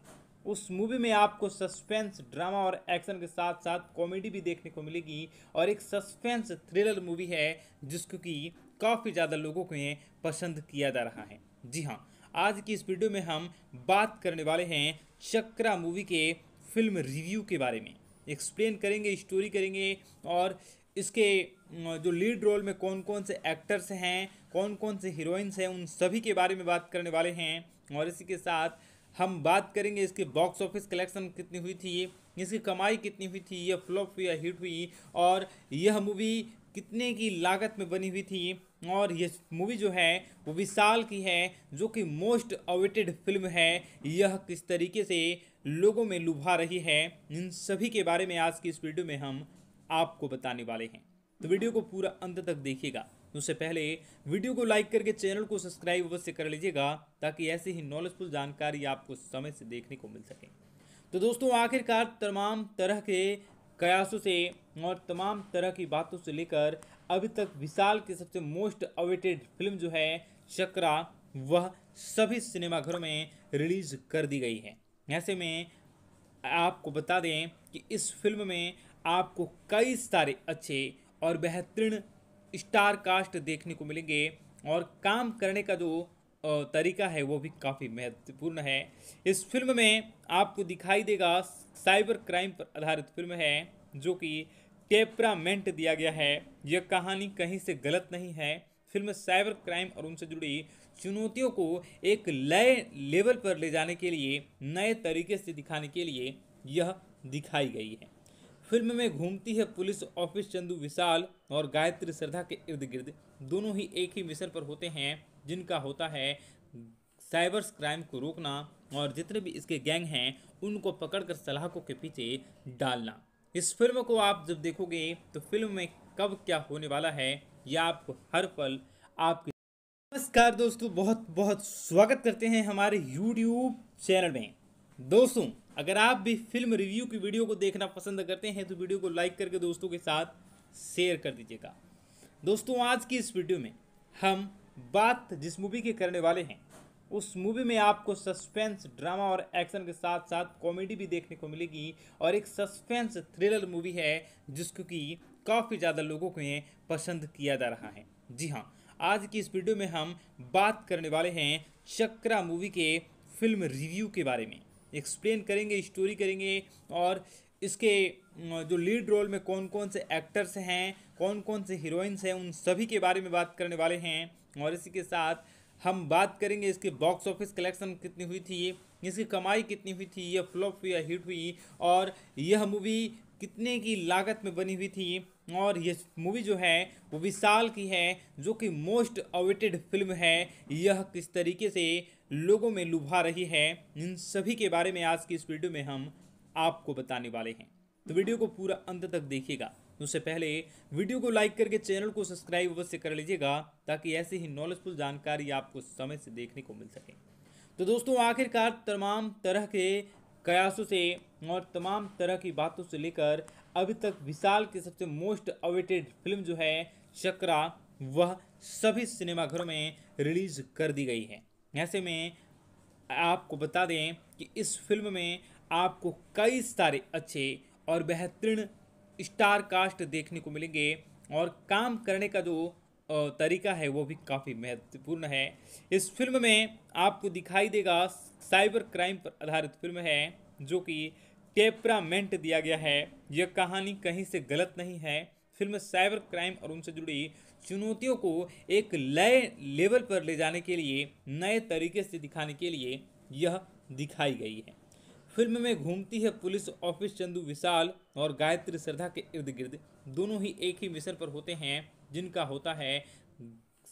उस मूवी में आपको सस्पेंस ड्रामा और एक्शन के साथ साथ कॉमेडी भी देखने को मिलेगी और एक सस्पेंस थ्रिलर मूवी है जिसको कि काफ़ी ज़्यादा लोगों को पसंद किया जा रहा है जी हाँ आज की इस वीडियो में हम बात करने वाले हैं चक्रा मूवी के फिल्म रिव्यू के बारे में एक्सप्लेन करेंगे स्टोरी करेंगे और इसके जो लीड रोल में कौन कौन से एक्टर्स हैं कौन कौन से हीरोइंस हैं उन सभी के बारे में बात करने वाले हैं और इसी के साथ हम बात करेंगे इसके बॉक्स ऑफिस कलेक्शन कितनी हुई थी ये इसकी कमाई कितनी हुई थी यह फ्लॉप हुई या हिट हुई और यह मूवी कितने की लागत में बनी हुई थी और यह मूवी जो है वो विशाल की है जो कि मोस्ट अवेटेड फिल्म है यह किस तरीके से लोगों में लुभा रही है इन सभी के बारे में आज की इस वीडियो में हम आपको बताने वाले हैं तो वीडियो को पूरा अंत तक देखिएगा तो उससे पहले वीडियो को लाइक करके चैनल को सब्सक्राइब अवश्य कर लीजिएगा ताकि ऐसे ही नॉलेजफुल जानकारी आपको समय से देखने को मिल सके तो दोस्तों आखिरकार तमाम तरह के कयासों से और तमाम तरह की बातों से लेकर अभी तक विशाल की सबसे मोस्ट अवेटेड फिल्म जो है चक्रा वह सभी सिनेमाघरों में रिलीज कर दी गई है ऐसे में आपको बता दें कि इस फिल्म में आपको कई सारे अच्छे और बेहतरीन स्टार कास्ट देखने को मिलेंगे और काम करने का जो तरीका है वो भी काफ़ी महत्वपूर्ण है इस फिल्म में आपको दिखाई देगा साइबर क्राइम पर आधारित फिल्म है जो कि टेपरामेंट दिया गया है यह कहानी कहीं से गलत नहीं है फिल्म साइबर क्राइम और उनसे जुड़ी चुनौतियों को एक नए लेवल पर ले जाने के लिए नए तरीके से दिखाने के लिए यह दिखाई गई है फिल्म में घूमती है पुलिस ऑफिस चंदू विशाल और गायत्री श्रद्धा के इर्द गिर्द दोनों ही एक ही मिशन पर होते हैं जिनका होता है साइबर्स क्राइम को रोकना और जितने भी इसके गैंग हैं उनको पकड़कर सलाहकों के पीछे डालना इस फिल्म को आप जब देखोगे तो फिल्म में कब क्या होने वाला है यह आपको हर पल आपके नमस्कार दोस्तों बहुत बहुत स्वागत करते हैं हमारे यूट्यूब चैनल में दोस्तों अगर आप भी फिल्म रिव्यू की वीडियो को देखना पसंद करते हैं तो वीडियो को लाइक करके दोस्तों के साथ शेयर कर दीजिएगा दोस्तों आज की इस वीडियो में हम बात जिस मूवी की करने वाले हैं उस मूवी में आपको सस्पेंस ड्रामा और एक्शन के साथ साथ कॉमेडी भी देखने को मिलेगी और एक सस्पेंस थ्रिलर मूवी है जिसको कि काफ़ी ज़्यादा लोगों को पसंद किया जा रहा है जी हाँ आज की इस वीडियो में हम बात करने वाले हैं चक्रा मूवी के फिल्म रिव्यू के बारे में एक्सप्लेन करेंगे स्टोरी करेंगे और इसके जो लीड रोल में कौन कौन से एक्टर्स हैं कौन कौन से हीरोइंस हैं उन सभी के बारे में बात करने वाले हैं और इसी के साथ हम बात करेंगे इसके बॉक्स ऑफिस कलेक्शन कितनी हुई थी इसकी कमाई कितनी हुई थी यह फ्लॉप हुई या हिट हुई और यह मूवी कितने की लागत में बनी हुई थी और ये मूवी जो है वो विशाल की है जो कि मोस्ट अवेटेड फिल्म है यह किस तरीके से लोगों में लुभा रही है इन सभी के बारे में आज की इस वीडियो में हम आपको बताने वाले हैं तो वीडियो को पूरा अंत तक देखिएगा तो उससे पहले वीडियो को लाइक करके चैनल को सब्सक्राइब अवश्य कर लीजिएगा ताकि ऐसी ही नॉलेजफुल जानकारी आपको समय से देखने को मिल सके तो दोस्तों आखिरकार तमाम तरह के कयासों से और तमाम तरह की बातों से लेकर अभी तक विशाल की सबसे मोस्ट अवेटेड फिल्म जो है चक्रा वह सभी सिनेमाघरों में रिलीज कर दी गई है ऐसे में आपको बता दें कि इस फिल्म में आपको कई सारे अच्छे और बेहतरीन स्टार कास्ट देखने को मिलेंगे और काम करने का जो तरीका है वो भी काफ़ी महत्वपूर्ण है इस फिल्म में आपको दिखाई देगा साइबर क्राइम पर आधारित फिल्म है जो कि टेपरामेंट दिया गया है यह कहानी कहीं से गलत नहीं है फिल्म साइबर क्राइम और उनसे जुड़ी चुनौतियों को एक नए लेवल पर ले जाने के लिए नए तरीके से दिखाने के लिए यह दिखाई गई है फिल्म में घूमती है पुलिस ऑफिस चंदू विशाल और गायत्री श्रद्धा के इर्द गिर्द दोनों ही एक ही मिशन पर होते हैं जिनका होता है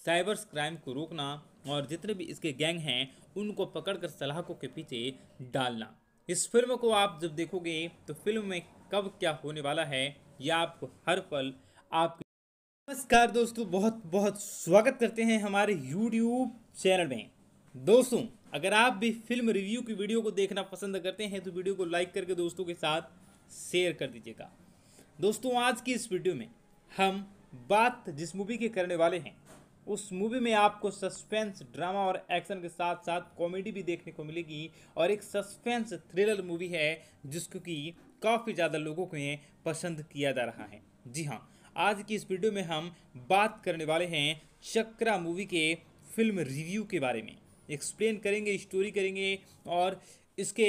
साइबर क्राइम को रोकना और जितने भी इसके गैंग हैं उनको पकड़कर सलाखों के पीछे डालना इस फिल्म को आप जब देखोगे तो फिल्म में कब क्या होने वाला है यह आपको हर पल आप नमस्कार दोस्तों बहुत बहुत स्वागत करते हैं हमारे यूट्यूब चैनल में दोस्तों अगर आप भी फिल्म रिव्यू की वीडियो को देखना पसंद करते हैं तो वीडियो को लाइक करके दोस्तों के साथ शेयर कर दीजिएगा दोस्तों आज की इस वीडियो में हम बात जिस मूवी के करने वाले हैं उस मूवी में आपको सस्पेंस ड्रामा और एक्शन के साथ साथ कॉमेडी भी देखने को मिलेगी और एक सस्पेंस थ्रिलर मूवी है जिसको कि काफ़ी ज़्यादा लोगों को पसंद किया जा रहा है जी हाँ आज की इस वीडियो में हम बात करने वाले हैं चक्रा मूवी के फिल्म रिव्यू के बारे में एक्सप्लेन करेंगे स्टोरी करेंगे और इसके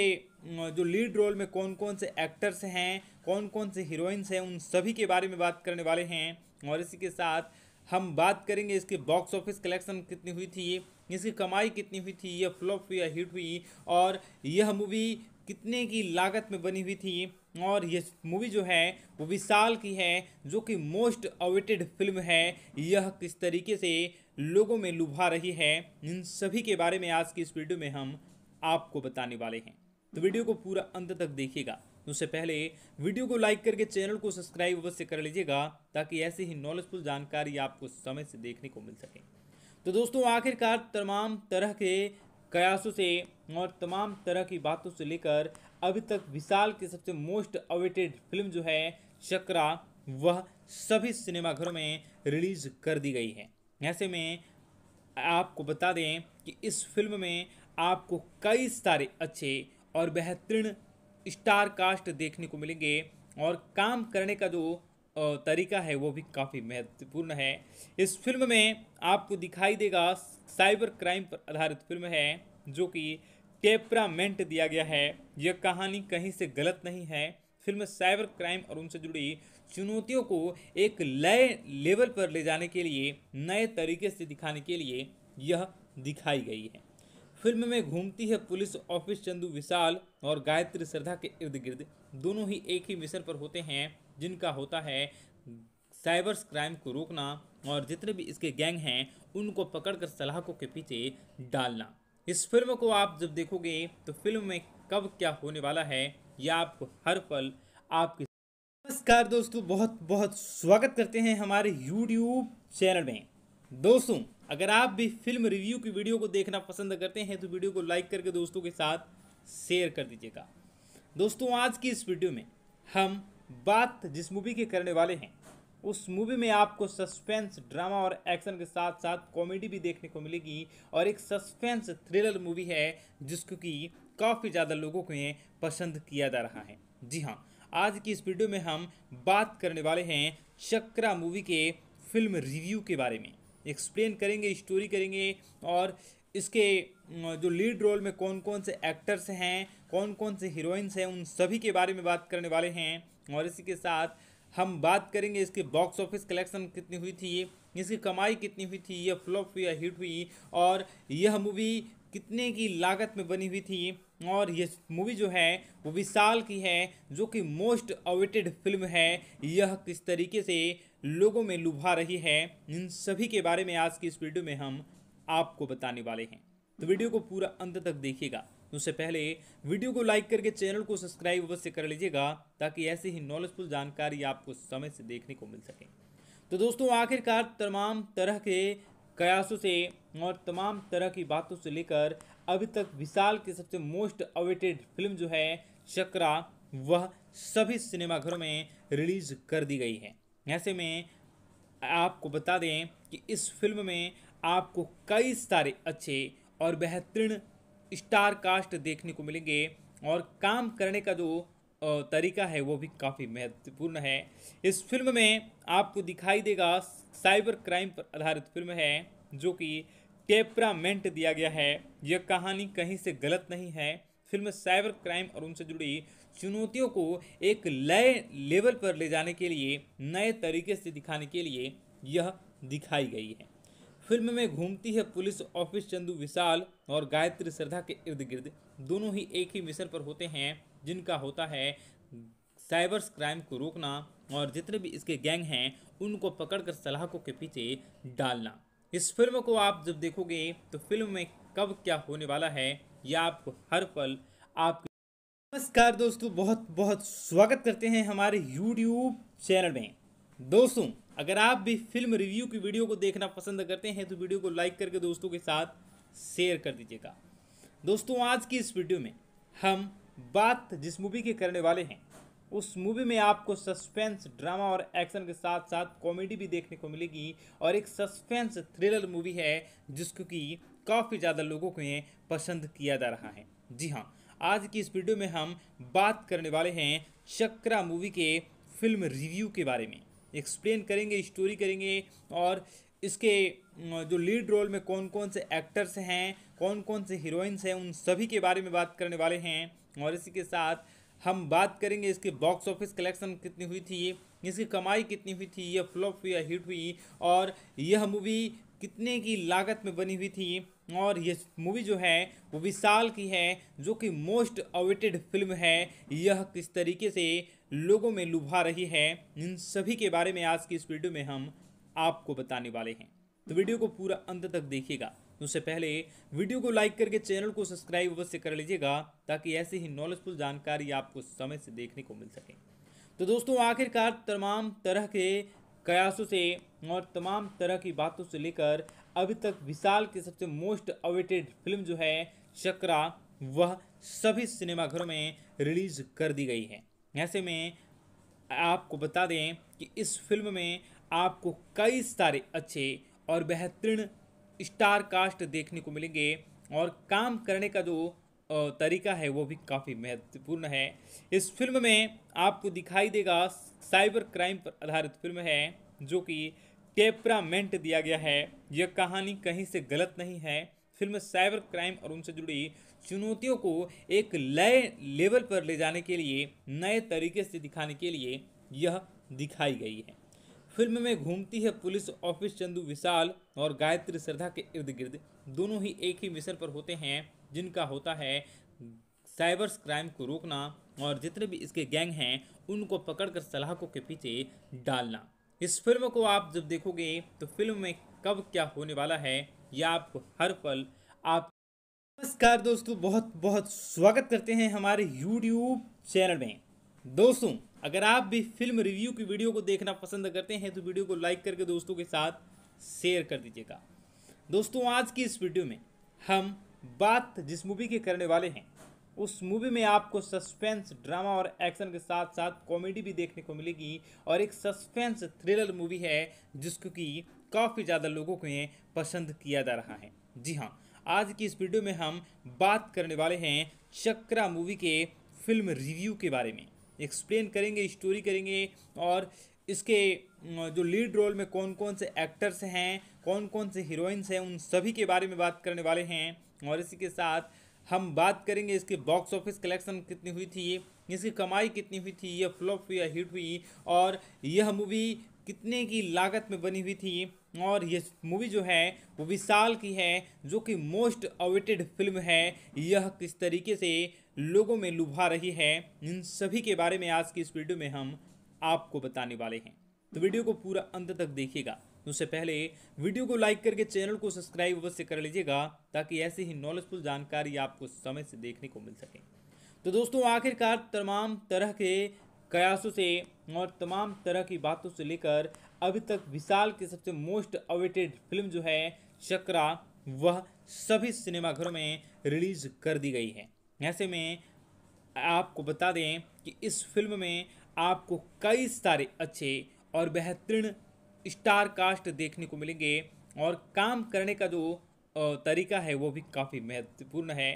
जो लीड रोल में कौन कौन से एक्टर्स हैं कौन कौन से हीरोइंस हैं उन सभी के बारे में बात करने वाले हैं और इसी के साथ हम बात करेंगे इसके बॉक्स ऑफिस कलेक्शन कितनी हुई थी ये इसकी कमाई कितनी हुई थी यह फ्लॉप हुई या हिट हुई और यह मूवी कितने की लागत में बनी हुई थी और यह मूवी जो है वो विशाल की है जो कि मोस्ट अवेटेड फिल्म है यह किस तरीके से लोगों में लुभा रही है इन सभी के बारे में आज की इस वीडियो में हम आपको बताने वाले हैं तो वीडियो को पूरा अंत तक देखिएगा तो उससे पहले वीडियो को लाइक करके चैनल को सब्सक्राइब अवश्य कर लीजिएगा ताकि ऐसी ही नॉलेजफुल जानकारी आपको समय से देखने को मिल सके तो दोस्तों आखिरकार तमाम तरह के कयासों से और तमाम तरह की बातों से लेकर अभी तक विशाल की सबसे मोस्ट अवेटेड फिल्म जो है चक्रा वह सभी सिनेमाघरों में रिलीज कर दी गई है ऐसे में आपको बता दें कि इस फिल्म में आपको कई सारे अच्छे और बेहतरीन स्टार कास्ट देखने को मिलेंगे और काम करने का जो तरीका है वो भी काफ़ी महत्वपूर्ण है इस फिल्म में आपको दिखाई देगा साइबर क्राइम पर आधारित फिल्म है जो कि टेपरामेंट दिया गया है यह कहानी कहीं से गलत नहीं है फिल्म साइबर क्राइम और उनसे जुड़ी चुनौतियों को एक नए लेवल पर ले जाने के लिए नए तरीके से दिखाने के लिए यह दिखाई गई है फिल्म में घूमती है पुलिस ऑफिस चंदू विशाल और गायत्री श्रद्धा के इर्द गिर्द दोनों ही एक ही मिशन पर होते हैं जिनका होता है साइबर क्राइम को रोकना और जितने भी इसके गैंग हैं उनको पकड़कर सलाहकों के पीछे डालना इस फिल्म को आप जब देखोगे तो फिल्म में कब क्या होने वाला है यह आपको हर पल आपके नमस्कार दोस्तों बहुत बहुत स्वागत करते हैं हमारे यूट्यूब चैनल में दोस्तों अगर आप भी फिल्म रिव्यू की वीडियो को देखना पसंद करते हैं तो वीडियो को लाइक करके दोस्तों के साथ शेयर कर दीजिएगा दोस्तों आज की इस वीडियो में हम बात जिस मूवी के करने वाले हैं उस मूवी में आपको सस्पेंस ड्रामा और एक्शन के साथ साथ कॉमेडी भी देखने को मिलेगी और एक सस्पेंस थ्रिलर मूवी है जिसको कि काफ़ी ज़्यादा लोगों को पसंद किया जा रहा है जी हाँ आज की इस वीडियो में हम बात करने वाले हैं चक्रा मूवी के फिल्म रिव्यू के बारे में एक्सप्लेन करेंगे स्टोरी करेंगे और इसके जो लीड रोल में कौन कौन से एक्टर्स हैं कौन कौन से हीरोइंस हैं उन सभी के बारे में बात करने वाले हैं और इसी के साथ हम बात करेंगे इसके बॉक्स ऑफिस कलेक्शन कितनी हुई थी इसकी कमाई कितनी हुई थी यह फ्लॉप हुई या हिट हुई और यह मूवी कितने की लागत में बनी हुई थी और यह मूवी जो है वो विशाल की है जो कि मोस्ट अवेटेड फिल्म है यह किस तरीके से लोगों में लुभा रही है इन सभी के बारे में आज की इस वीडियो में हम आपको बताने वाले हैं तो वीडियो को पूरा अंत तक देखिएगा उससे पहले वीडियो को लाइक करके चैनल को सब्सक्राइब अवश्य कर लीजिएगा ताकि ऐसी ही नॉलेजफुल जानकारी आपको समय से देखने को मिल सके तो दोस्तों आखिरकार तमाम तरह के कयासों से और तमाम तरह की बातों से लेकर अभी तक विशाल की सबसे मोस्ट अवेटेड फिल्म जो है चक्रा वह सभी सिनेमाघरों में रिलीज कर दी गई है ऐसे में आपको बता दें कि इस फिल्म में आपको कई सारे अच्छे और बेहतरीन स्टार कास्ट देखने को मिलेंगे और काम करने का जो तरीका है वो भी काफ़ी महत्वपूर्ण है इस फिल्म में आपको दिखाई देगा साइबर क्राइम पर आधारित फिल्म है जो कि टेपरामेंट दिया गया है यह कहानी कहीं से गलत नहीं है फिल्म साइबर क्राइम और उनसे जुड़ी चुनौतियों को एक नए लेवल पर ले जाने के लिए नए तरीके से दिखाने के लिए यह दिखाई गई है फिल्म में घूमती है पुलिस ऑफिस चंदू विशाल और गायत्री श्रद्धा के इर्द गिर्द दोनों ही एक ही मिशन पर होते हैं जिनका होता है साइबर क्राइम को रोकना और जितने भी इसके गैंग हैं उनको पकड़कर सलाहकों के पीछे डालना इस फिल्म को आप जब देखोगे तो फिल्म में कब क्या होने वाला है यह आपको हर पल आप नमस्कार दोस्तों बहुत बहुत स्वागत करते हैं हमारे YouTube चैनल में दोस्तों अगर आप भी फिल्म रिव्यू की वीडियो को देखना पसंद करते हैं तो वीडियो को लाइक करके दोस्तों के साथ शेयर कर दीजिएगा दोस्तों आज की इस वीडियो में हम बात जिस मूवी के करने वाले हैं उस मूवी में आपको सस्पेंस ड्रामा और एक्शन के साथ साथ कॉमेडी भी देखने को मिलेगी और एक सस्पेंस थ्रिलर मूवी है जिसको कि काफ़ी ज़्यादा लोगों को ये पसंद किया जा रहा है जी हाँ आज की इस वीडियो में हम बात करने वाले हैं चक्रा मूवी के फिल्म रिव्यू के बारे में एक्सप्लेन करेंगे स्टोरी करेंगे और इसके जो लीड रोल में कौन कौन से एक्टर्स हैं कौन कौन से हीरोइंस हैं उन सभी के बारे में बात करने वाले हैं और इसी के साथ हम बात करेंगे इसके बॉक्स ऑफिस कलेक्शन कितनी हुई थी इसकी कमाई कितनी हुई थी यह फ्लॉप हुई या हिट हुई और यह मूवी कितने की लागत में बनी हुई थी और ये मूवी जो है वो विशाल की है जो कि मोस्ट अवेटेड फिल्म है यह किस तरीके से लोगों में लुभा रही है इन सभी के बारे में आज की इस वीडियो में हम आपको बताने वाले हैं तो वीडियो को पूरा अंत तक देखिएगा उससे पहले वीडियो को लाइक करके चैनल को सब्सक्राइब अवश्य कर लीजिएगा ताकि ऐसी ही नॉलेजफुल जानकारी आपको समय से देखने को मिल सके तो दोस्तों आखिरकार तमाम तरह के कयासों से और तमाम तरह की बातों से लेकर अभी तक विशाल की सबसे मोस्ट अवेटेड फिल्म जो है चक्रा वह सभी सिनेमाघरों में रिलीज कर दी गई है ऐसे में आपको बता दें कि इस फिल्म में आपको कई सारे अच्छे और बेहतरीन स्टार कास्ट देखने को मिलेंगे और काम करने का जो तरीका है वो भी काफ़ी महत्वपूर्ण है इस फिल्म में आपको दिखाई देगा साइबर क्राइम पर आधारित फिल्म है जो कि टेपरामेंट दिया गया है यह कहानी कहीं से गलत नहीं है फिल्म साइबर क्राइम और उनसे जुड़ी चुनौतियों को एक नए लेवल पर ले जाने के लिए नए तरीके से दिखाने के लिए यह दिखाई गई है फिल्म में घूमती है पुलिस ऑफिस चंदू विशाल और गायत्री श्रद्धा के इर्द गिर्द दोनों ही एक ही मिशन पर होते हैं जिनका होता है साइबर क्राइम को रोकना और जितने भी इसके गैंग हैं उनको पकड़कर सलाखों के पीछे डालना इस फिल्म को आप जब देखोगे तो फिल्म में कब क्या होने वाला है यह आपको हर पल आप नमस्कार दोस्तों बहुत बहुत स्वागत करते हैं हमारे यूट्यूब चैनल में दोस्तों अगर आप भी फिल्म रिव्यू की वीडियो को देखना पसंद करते हैं तो वीडियो को लाइक करके दोस्तों के साथ शेयर कर दीजिएगा दोस्तों आज की इस वीडियो में हम बात जिस मूवी के करने वाले हैं उस मूवी में आपको सस्पेंस ड्रामा और एक्शन के साथ साथ कॉमेडी भी देखने को मिलेगी और एक सस्पेंस थ्रिलर मूवी है जिसको कि काफ़ी ज़्यादा लोगों को पसंद किया जा रहा है जी हाँ आज की इस वीडियो में हम बात करने वाले हैं चक्रा मूवी के फिल्म रिव्यू के बारे में एक्सप्लेन करेंगे स्टोरी करेंगे और इसके जो लीड रोल में कौन कौन से एक्टर्स हैं कौन कौन से हीरोइंस हैं उन सभी के बारे में बात करने वाले हैं और इसी के साथ हम बात करेंगे इसकी बॉक्स ऑफिस कलेक्शन कितनी हुई थी ये इसकी कमाई कितनी हुई थी ये फ्लॉप हुई या हिट हुई और यह मूवी कितने की लागत में बनी हुई थी और ये मूवी जो है वो विशाल की है जो कि मोस्ट अवेटेड फिल्म है यह किस तरीके से लोगों में लुभा रही है इन सभी के बारे में आज की इस वीडियो में हम आपको बताने वाले हैं तो वीडियो को पूरा अंत तक देखिएगा तो उससे पहले वीडियो को लाइक करके चैनल को सब्सक्राइब अवश्य कर लीजिएगा ताकि ऐसी ही नॉलेजफुल जानकारी आपको समय से देखने को मिल सके तो दोस्तों आखिरकार तमाम तरह के कयासों से और तमाम तरह की बातों से लेकर अभी तक विशाल की सबसे मोस्ट अवेटेड फिल्म जो है चक्रा वह सभी सिनेमाघरों में रिलीज कर दी गई है ऐसे में आपको बता दें कि इस फिल्म में आपको कई सारे अच्छे और बेहतरीन स्टार कास्ट देखने को मिलेंगे और काम करने का जो तरीका है वो भी काफ़ी महत्वपूर्ण है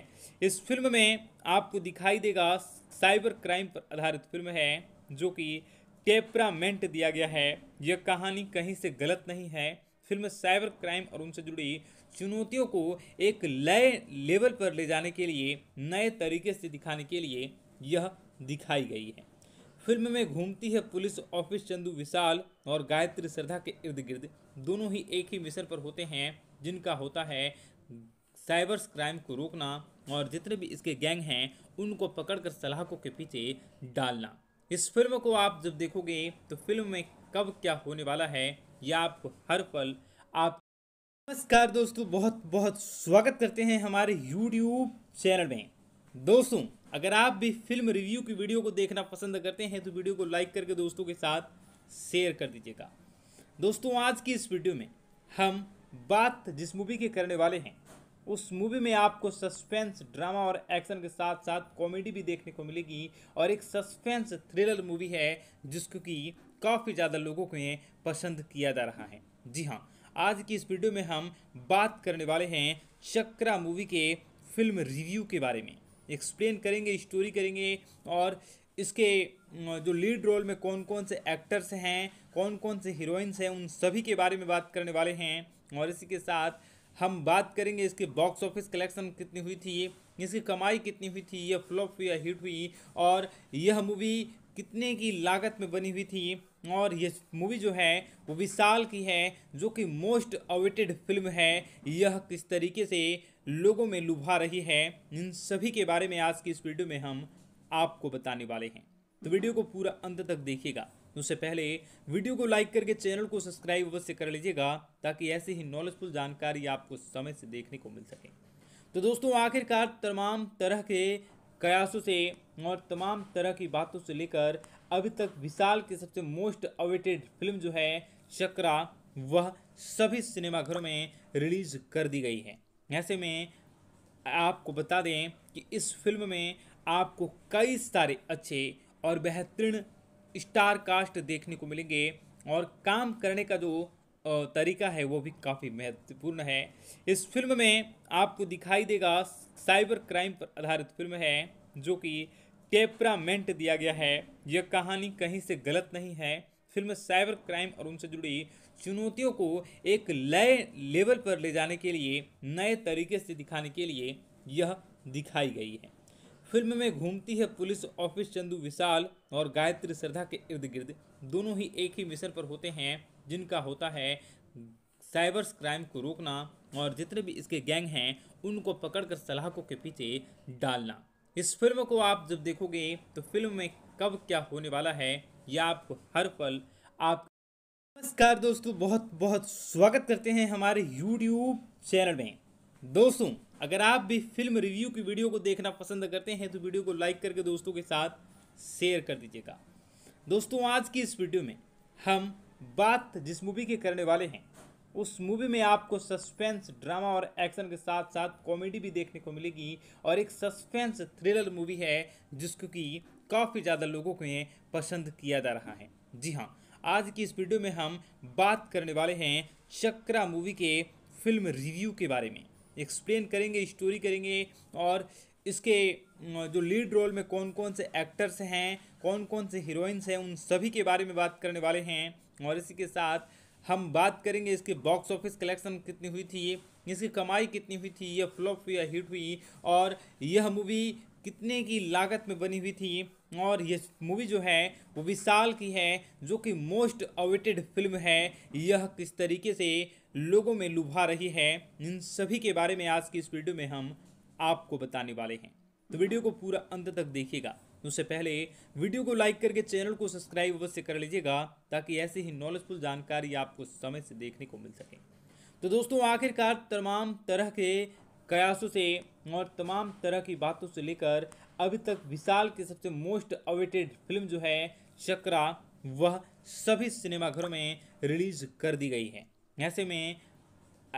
इस फिल्म में आपको दिखाई देगा साइबर क्राइम पर आधारित फिल्म है जो कि टेपरामेंट दिया गया है यह कहानी कहीं से गलत नहीं है फिल्म साइबर क्राइम और उनसे जुड़ी चुनौतियों को एक नए लेवल पर ले जाने के लिए नए तरीके से दिखाने के लिए यह दिखाई गई है फिल्म में घूमती है पुलिस ऑफिस चंदू विशाल और गायत्री श्रद्धा के इर्द गिर्द दोनों ही एक ही मिशन पर होते हैं जिनका होता है साइबर क्राइम को रोकना और जितने भी इसके गैंग हैं उनको पकड़कर सलाहकों के पीछे डालना इस फिल्म को आप जब देखोगे तो फिल्म में कब क्या होने वाला है यह आपको हर पल आप नमस्कार दोस्तों बहुत बहुत स्वागत करते हैं हमारे यूट्यूब चैनल में दोस्तों अगर आप भी फिल्म रिव्यू की वीडियो को देखना पसंद करते हैं तो वीडियो को लाइक करके दोस्तों के साथ शेयर कर दीजिएगा दोस्तों आज की इस वीडियो में हम बात जिस मूवी के करने वाले हैं उस मूवी में आपको सस्पेंस ड्रामा और एक्शन के साथ साथ कॉमेडी भी देखने को मिलेगी और एक सस्पेंस थ्रिलर मूवी है जिसको कि काफ़ी ज़्यादा लोगों को पसंद किया जा रहा है जी हाँ आज की इस वीडियो में हम बात करने वाले हैं चक्रा मूवी के फिल्म रिव्यू के बारे में एक्सप्लेन करेंगे स्टोरी करेंगे और इसके जो लीड रोल में कौन कौन से एक्टर्स हैं कौन कौन से हीरोइंस हैं उन सभी के बारे में बात करने वाले हैं और इसी के साथ हम बात करेंगे इसके बॉक्स ऑफिस कलेक्शन कितनी हुई थी इसकी कमाई कितनी हुई थी यह फ्लॉप हुई या हिट हुई और यह मूवी कितने की लागत में बनी हुई थी और यह मूवी जो है वो विशाल की है जो कि मोस्ट अवेटेड फिल्म है यह किस तरीके से लोगों में लुभा रही है इन सभी के बारे में आज की इस वीडियो में हम आपको बताने वाले हैं तो वीडियो को पूरा अंत तक देखिएगा उससे पहले वीडियो को लाइक करके चैनल को सब्सक्राइब अवश्य कर लीजिएगा ताकि ऐसी ही नॉलेजफुल जानकारी आपको समय से देखने को मिल सके तो दोस्तों आखिरकार तमाम तरह के कयासों से और तमाम तरह की बातों से लेकर अभी तक विशाल की सबसे मोस्ट अवेटेड फिल्म जो है चक्रा वह सभी सिनेमाघरों में रिलीज कर दी गई है ऐसे में आपको बता दें कि इस फिल्म में आपको कई सारे अच्छे और बेहतरीन स्टार कास्ट देखने को मिलेंगे और काम करने का जो तरीका है वो भी काफ़ी महत्वपूर्ण है इस फिल्म में आपको दिखाई देगा साइबर क्राइम पर आधारित फिल्म है जो कि टेपरामेंट दिया गया है यह कहानी कहीं से गलत नहीं है फिल्म साइबर क्राइम और उनसे जुड़ी चुनौतियों को एक नए लेवल पर ले जाने के लिए नए तरीके से दिखाने के लिए यह दिखाई गई है फिल्म में घूमती है पुलिस ऑफिस चंदू विशाल और गायत्री श्रद्धा के इर्द गिर्द दोनों ही एक ही मिशन पर होते हैं जिनका होता है साइबर क्राइम को रोकना और जितने भी इसके गैंग हैं उनको पकड़कर सलाहकों के पीछे डालना इस फिल्म को आप जब देखोगे तो फिल्म में कब क्या होने वाला है यह आपको हर पल आप नमस्कार दोस्तों बहुत बहुत स्वागत करते हैं हमारे YouTube चैनल में दोस्तों अगर आप भी फिल्म रिव्यू की वीडियो को देखना पसंद करते हैं तो वीडियो को लाइक करके दोस्तों के साथ शेयर कर दीजिएगा दोस्तों आज की इस वीडियो में हम बात जिस मूवी के करने वाले हैं उस मूवी में आपको सस्पेंस ड्रामा और एक्शन के साथ साथ कॉमेडी भी देखने को मिलेगी और एक सस्पेंस थ्रिलर मूवी है जिसको कि काफ़ी ज़्यादा लोगों को पसंद किया जा रहा है जी हाँ आज की इस वीडियो में हम बात करने वाले हैं चक्रा मूवी के फिल्म रिव्यू के बारे में एक्सप्लेन करेंगे स्टोरी करेंगे और इसके जो लीड रोल में कौन कौन से एक्टर्स हैं कौन कौन से हीरोइंस हैं उन सभी के बारे में बात करने वाले हैं और इसी के साथ हम बात करेंगे इसके बॉक्स ऑफिस कलेक्शन कितनी हुई थी इसकी कमाई कितनी हुई थी यह फ्लॉप हुई या हिट हुई और यह मूवी कितने की लागत में बनी हुई थी और ये मूवी जो है वो विशाल की है जो कि मोस्ट अवेटेड फिल्म है यह किस तरीके से लोगों में लुभा रही है इन सभी के बारे में आज की इस वीडियो में हम आपको बताने वाले हैं तो वीडियो को पूरा अंत तक देखिएगा उससे पहले वीडियो को लाइक करके चैनल को सब्सक्राइब अवश्य कर लीजिएगा ताकि ऐसी ही नॉलेजफुल जानकारी आपको समय से देखने को मिल सके तो दोस्तों आखिरकार तमाम तरह के कयासों से और तमाम तरह की बातों से लेकर अभी तक विशाल की सबसे मोस्ट अवेटेड फिल्म जो है चक्रा वह सभी सिनेमाघरों में रिलीज कर दी गई है ऐसे में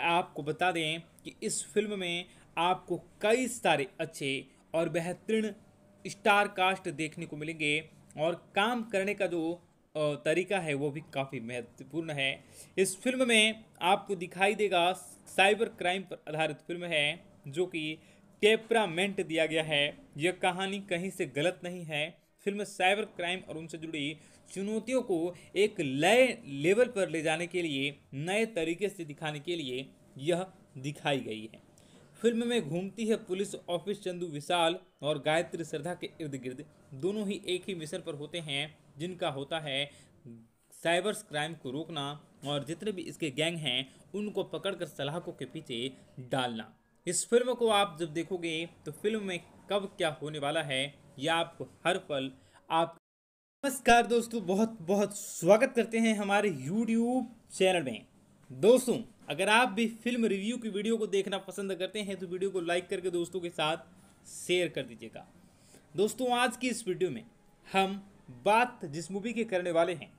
आपको बता दें कि इस फिल्म में आपको कई सारे अच्छे और बेहतरीन स्टार कास्ट देखने को मिलेंगे और काम करने का जो तरीका है वो भी काफ़ी महत्वपूर्ण है इस फिल्म में आपको दिखाई देगा साइबर क्राइम पर आधारित फिल्म है जो कि टेपरामेंट दिया गया है यह कहानी कहीं से गलत नहीं है फिल्म साइबर क्राइम और उनसे जुड़ी चुनौतियों को एक नए लेवल पर ले जाने के लिए नए तरीके से दिखाने के लिए यह दिखाई गई है फिल्म में घूमती है पुलिस ऑफिस चंदू विशाल और गायत्री श्रद्धा के इर्द गिर्द दोनों ही एक ही मिशन पर होते हैं जिनका होता है साइबर क्राइम को रोकना और जितने भी इसके गैंग हैं उनको पकड़कर सलाहकों के पीछे डालना इस फिल्म को आप जब देखोगे तो फिल्म में कब क्या होने वाला है यह आपको हर पल आप नमस्कार दोस्तों बहुत बहुत स्वागत करते हैं हमारे यूट्यूब चैनल में दोस्तों अगर आप भी फिल्म रिव्यू की वीडियो को देखना पसंद करते हैं तो वीडियो को लाइक करके दोस्तों के साथ शेयर कर दीजिएगा दोस्तों आज की इस वीडियो में हम बात जिस मूवी के करने वाले हैं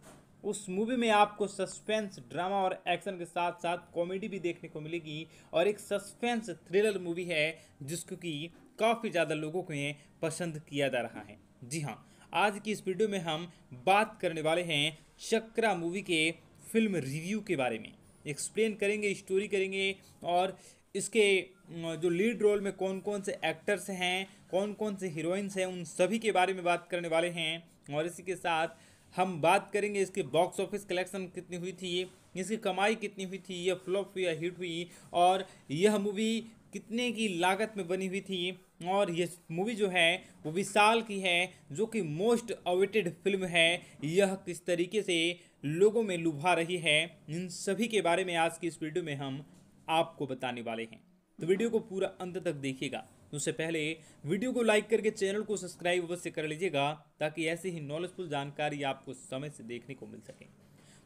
उस मूवी में आपको सस्पेंस ड्रामा और एक्शन के साथ साथ कॉमेडी भी देखने को मिलेगी और एक सस्पेंस थ्रिलर मूवी है जिसको कि काफ़ी ज़्यादा लोगों को पसंद किया जा रहा है जी हाँ आज की इस वीडियो में हम बात करने वाले हैं चक्रा मूवी के फिल्म रिव्यू के बारे में एक्सप्लेन करेंगे स्टोरी करेंगे और इसके जो लीड रोल में कौन कौन से एक्टर्स हैं कौन कौन से हीरोइंस हैं उन सभी के बारे में बात करने वाले हैं और इसी के साथ हम बात करेंगे इसके बॉक्स ऑफिस कलेक्शन कितनी हुई थी ये इसकी कमाई कितनी हुई थी यह फ्लॉप हुई या हिट हुई और यह मूवी कितने की लागत में बनी हुई थी और यह मूवी जो है वो विशाल की है जो कि मोस्ट अवेटेड फिल्म है यह किस तरीके से लोगों में लुभा रही है इन सभी के बारे में आज की इस वीडियो में हम आपको बताने वाले हैं तो वीडियो को पूरा अंत तक देखिएगा तो उससे पहले वीडियो को लाइक करके चैनल को सब्सक्राइब अवश्य कर लीजिएगा ताकि ऐसे ही नॉलेजफुल जानकारी आपको समय से देखने को मिल सके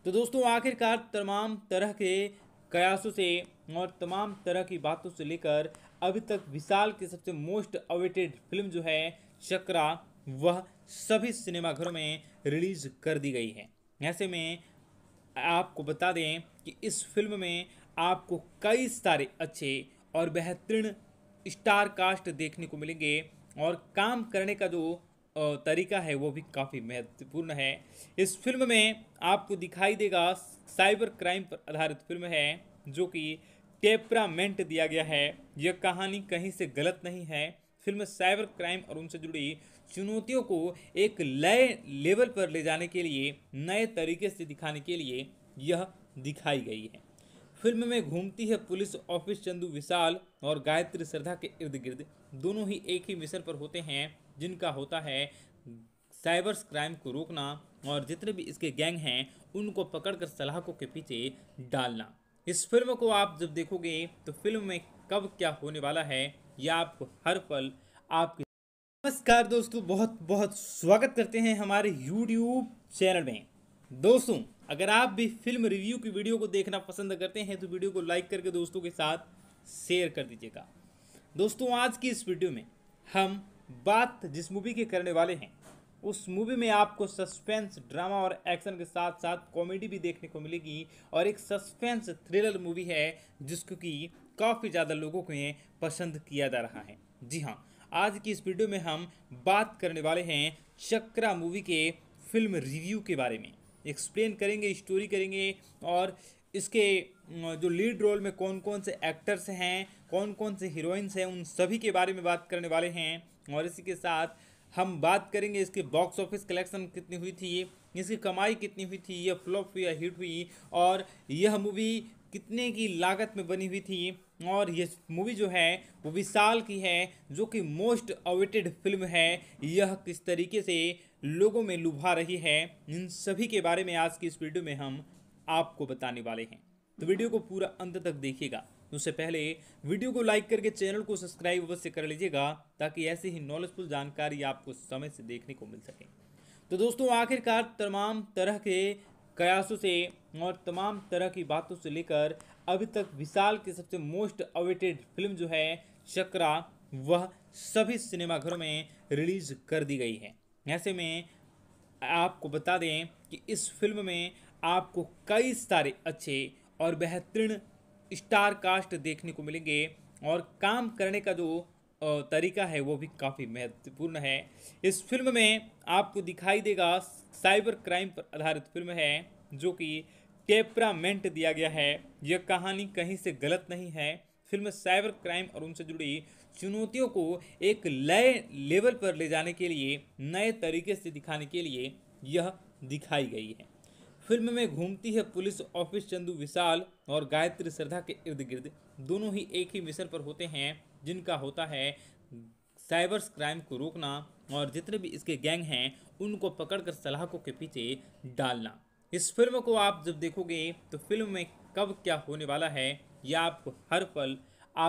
तो दोस्तों आखिरकार तमाम तरह के कयासों से और तमाम तरह की बातों से लेकर अभी तक विशाल की सबसे मोस्ट अवेटेड फिल्म जो है चक्रा वह सभी सिनेमाघरों में रिलीज कर दी गई है ऐसे में आपको बता दें कि इस फिल्म में आपको कई सारे अच्छे और बेहतरीन स्टार कास्ट देखने को मिलेंगे और काम करने का जो तरीका है वो भी काफ़ी महत्वपूर्ण है इस फिल्म में आपको दिखाई देगा साइबर क्राइम पर आधारित फिल्म है जो कि टेपरामेंट दिया गया है यह कहानी कहीं से गलत नहीं है फिल्म साइबर क्राइम और उनसे जुड़ी चुनौतियों को एक नए लेवल पर ले जाने के लिए नए तरीके से दिखाने के लिए यह दिखाई गई है फिल्म में घूमती है पुलिस ऑफिस चंदू विशाल और गायत्री श्रद्धा के इर्द गिर्द दोनों ही एक ही मिशन पर होते हैं जिनका होता है साइबर क्राइम को रोकना और जितने भी इसके गैंग हैं उनको पकड़कर सलाहकों के पीछे डालना इस फिल्म को आप जब देखोगे तो फिल्म में कब क्या होने वाला है यह आपको हर पल आपकी नमस्कार दोस्तों बहुत बहुत स्वागत करते हैं हमारे यूट्यूब चैनल में दोस्तों अगर आप भी फिल्म रिव्यू की वीडियो को देखना पसंद करते हैं तो वीडियो को लाइक करके दोस्तों के साथ शेयर कर दीजिएगा दोस्तों आज की इस वीडियो में हम बात जिस मूवी की करने वाले हैं उस मूवी में आपको सस्पेंस ड्रामा और एक्शन के साथ साथ कॉमेडी भी देखने को मिलेगी और एक सस्पेंस थ्रिलर मूवी है जिसको कि काफ़ी ज़्यादा लोगों को पसंद किया जा रहा है जी हाँ आज की इस वीडियो में हम बात करने वाले हैं चक्रा मूवी के फिल्म रिव्यू के बारे में एक्सप्लेन करेंगे स्टोरी करेंगे और इसके जो लीड रोल में कौन कौन से एक्टर्स हैं कौन कौन से हीरोइंस हैं उन सभी के बारे में बात करने वाले हैं और इसी के साथ हम बात करेंगे इसके बॉक्स ऑफिस कलेक्शन कितनी हुई थी इसकी कमाई कितनी हुई थी यह फ्लॉप हुई या हिट हुई और यह मूवी कितने की लागत में बनी हुई थी और यह मूवी जो है वो विशाल की है जो कि मोस्ट अवेटेड फिल्म है यह किस तरीके से लोगों में लुभा रही है इन सभी के बारे में आज की इस वीडियो में हम आपको बताने वाले हैं तो वीडियो को पूरा अंत तक देखिएगा उससे पहले वीडियो को लाइक करके चैनल को सब्सक्राइब अवश्य कर लीजिएगा ताकि ऐसी ही नॉलेजफुल जानकारी आपको समय से देखने को मिल सके तो दोस्तों आखिरकार तमाम तरह के कयासों से और तमाम तरह की बातों से लेकर अभी तक विशाल की सबसे मोस्ट अवेटेड फिल्म जो है चक्रा वह सभी सिनेमाघरों में रिलीज कर दी गई है ऐसे में आपको बता दें कि इस फिल्म में आपको कई सारे अच्छे और बेहतरीन स्टार कास्ट देखने को मिलेंगे और काम करने का जो तरीका है वो भी काफ़ी महत्वपूर्ण है इस फिल्म में आपको दिखाई देगा साइबर क्राइम पर आधारित फिल्म है जो कि टेपरामेंट दिया गया है यह कहानी कहीं से गलत नहीं है फिल्म साइबर क्राइम और उनसे जुड़ी चुनौतियों को एक नए लेवल पर ले जाने के लिए नए तरीके से दिखाने के लिए यह दिखाई गई है फिल्म में घूमती है पुलिस ऑफिस चंदू विशाल और गायत्री श्रद्धा के इर्द गिर्द दोनों ही एक ही मिशन पर होते हैं जिनका होता है साइबर क्राइम को रोकना और जितने भी इसके गैंग हैं उनको पकड़कर सलाहकों के पीछे डालना इस फिल्म को आप जब देखोगे तो फिल्म में कब क्या होने वाला है यह आपको हर पल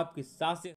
आपकी सांसें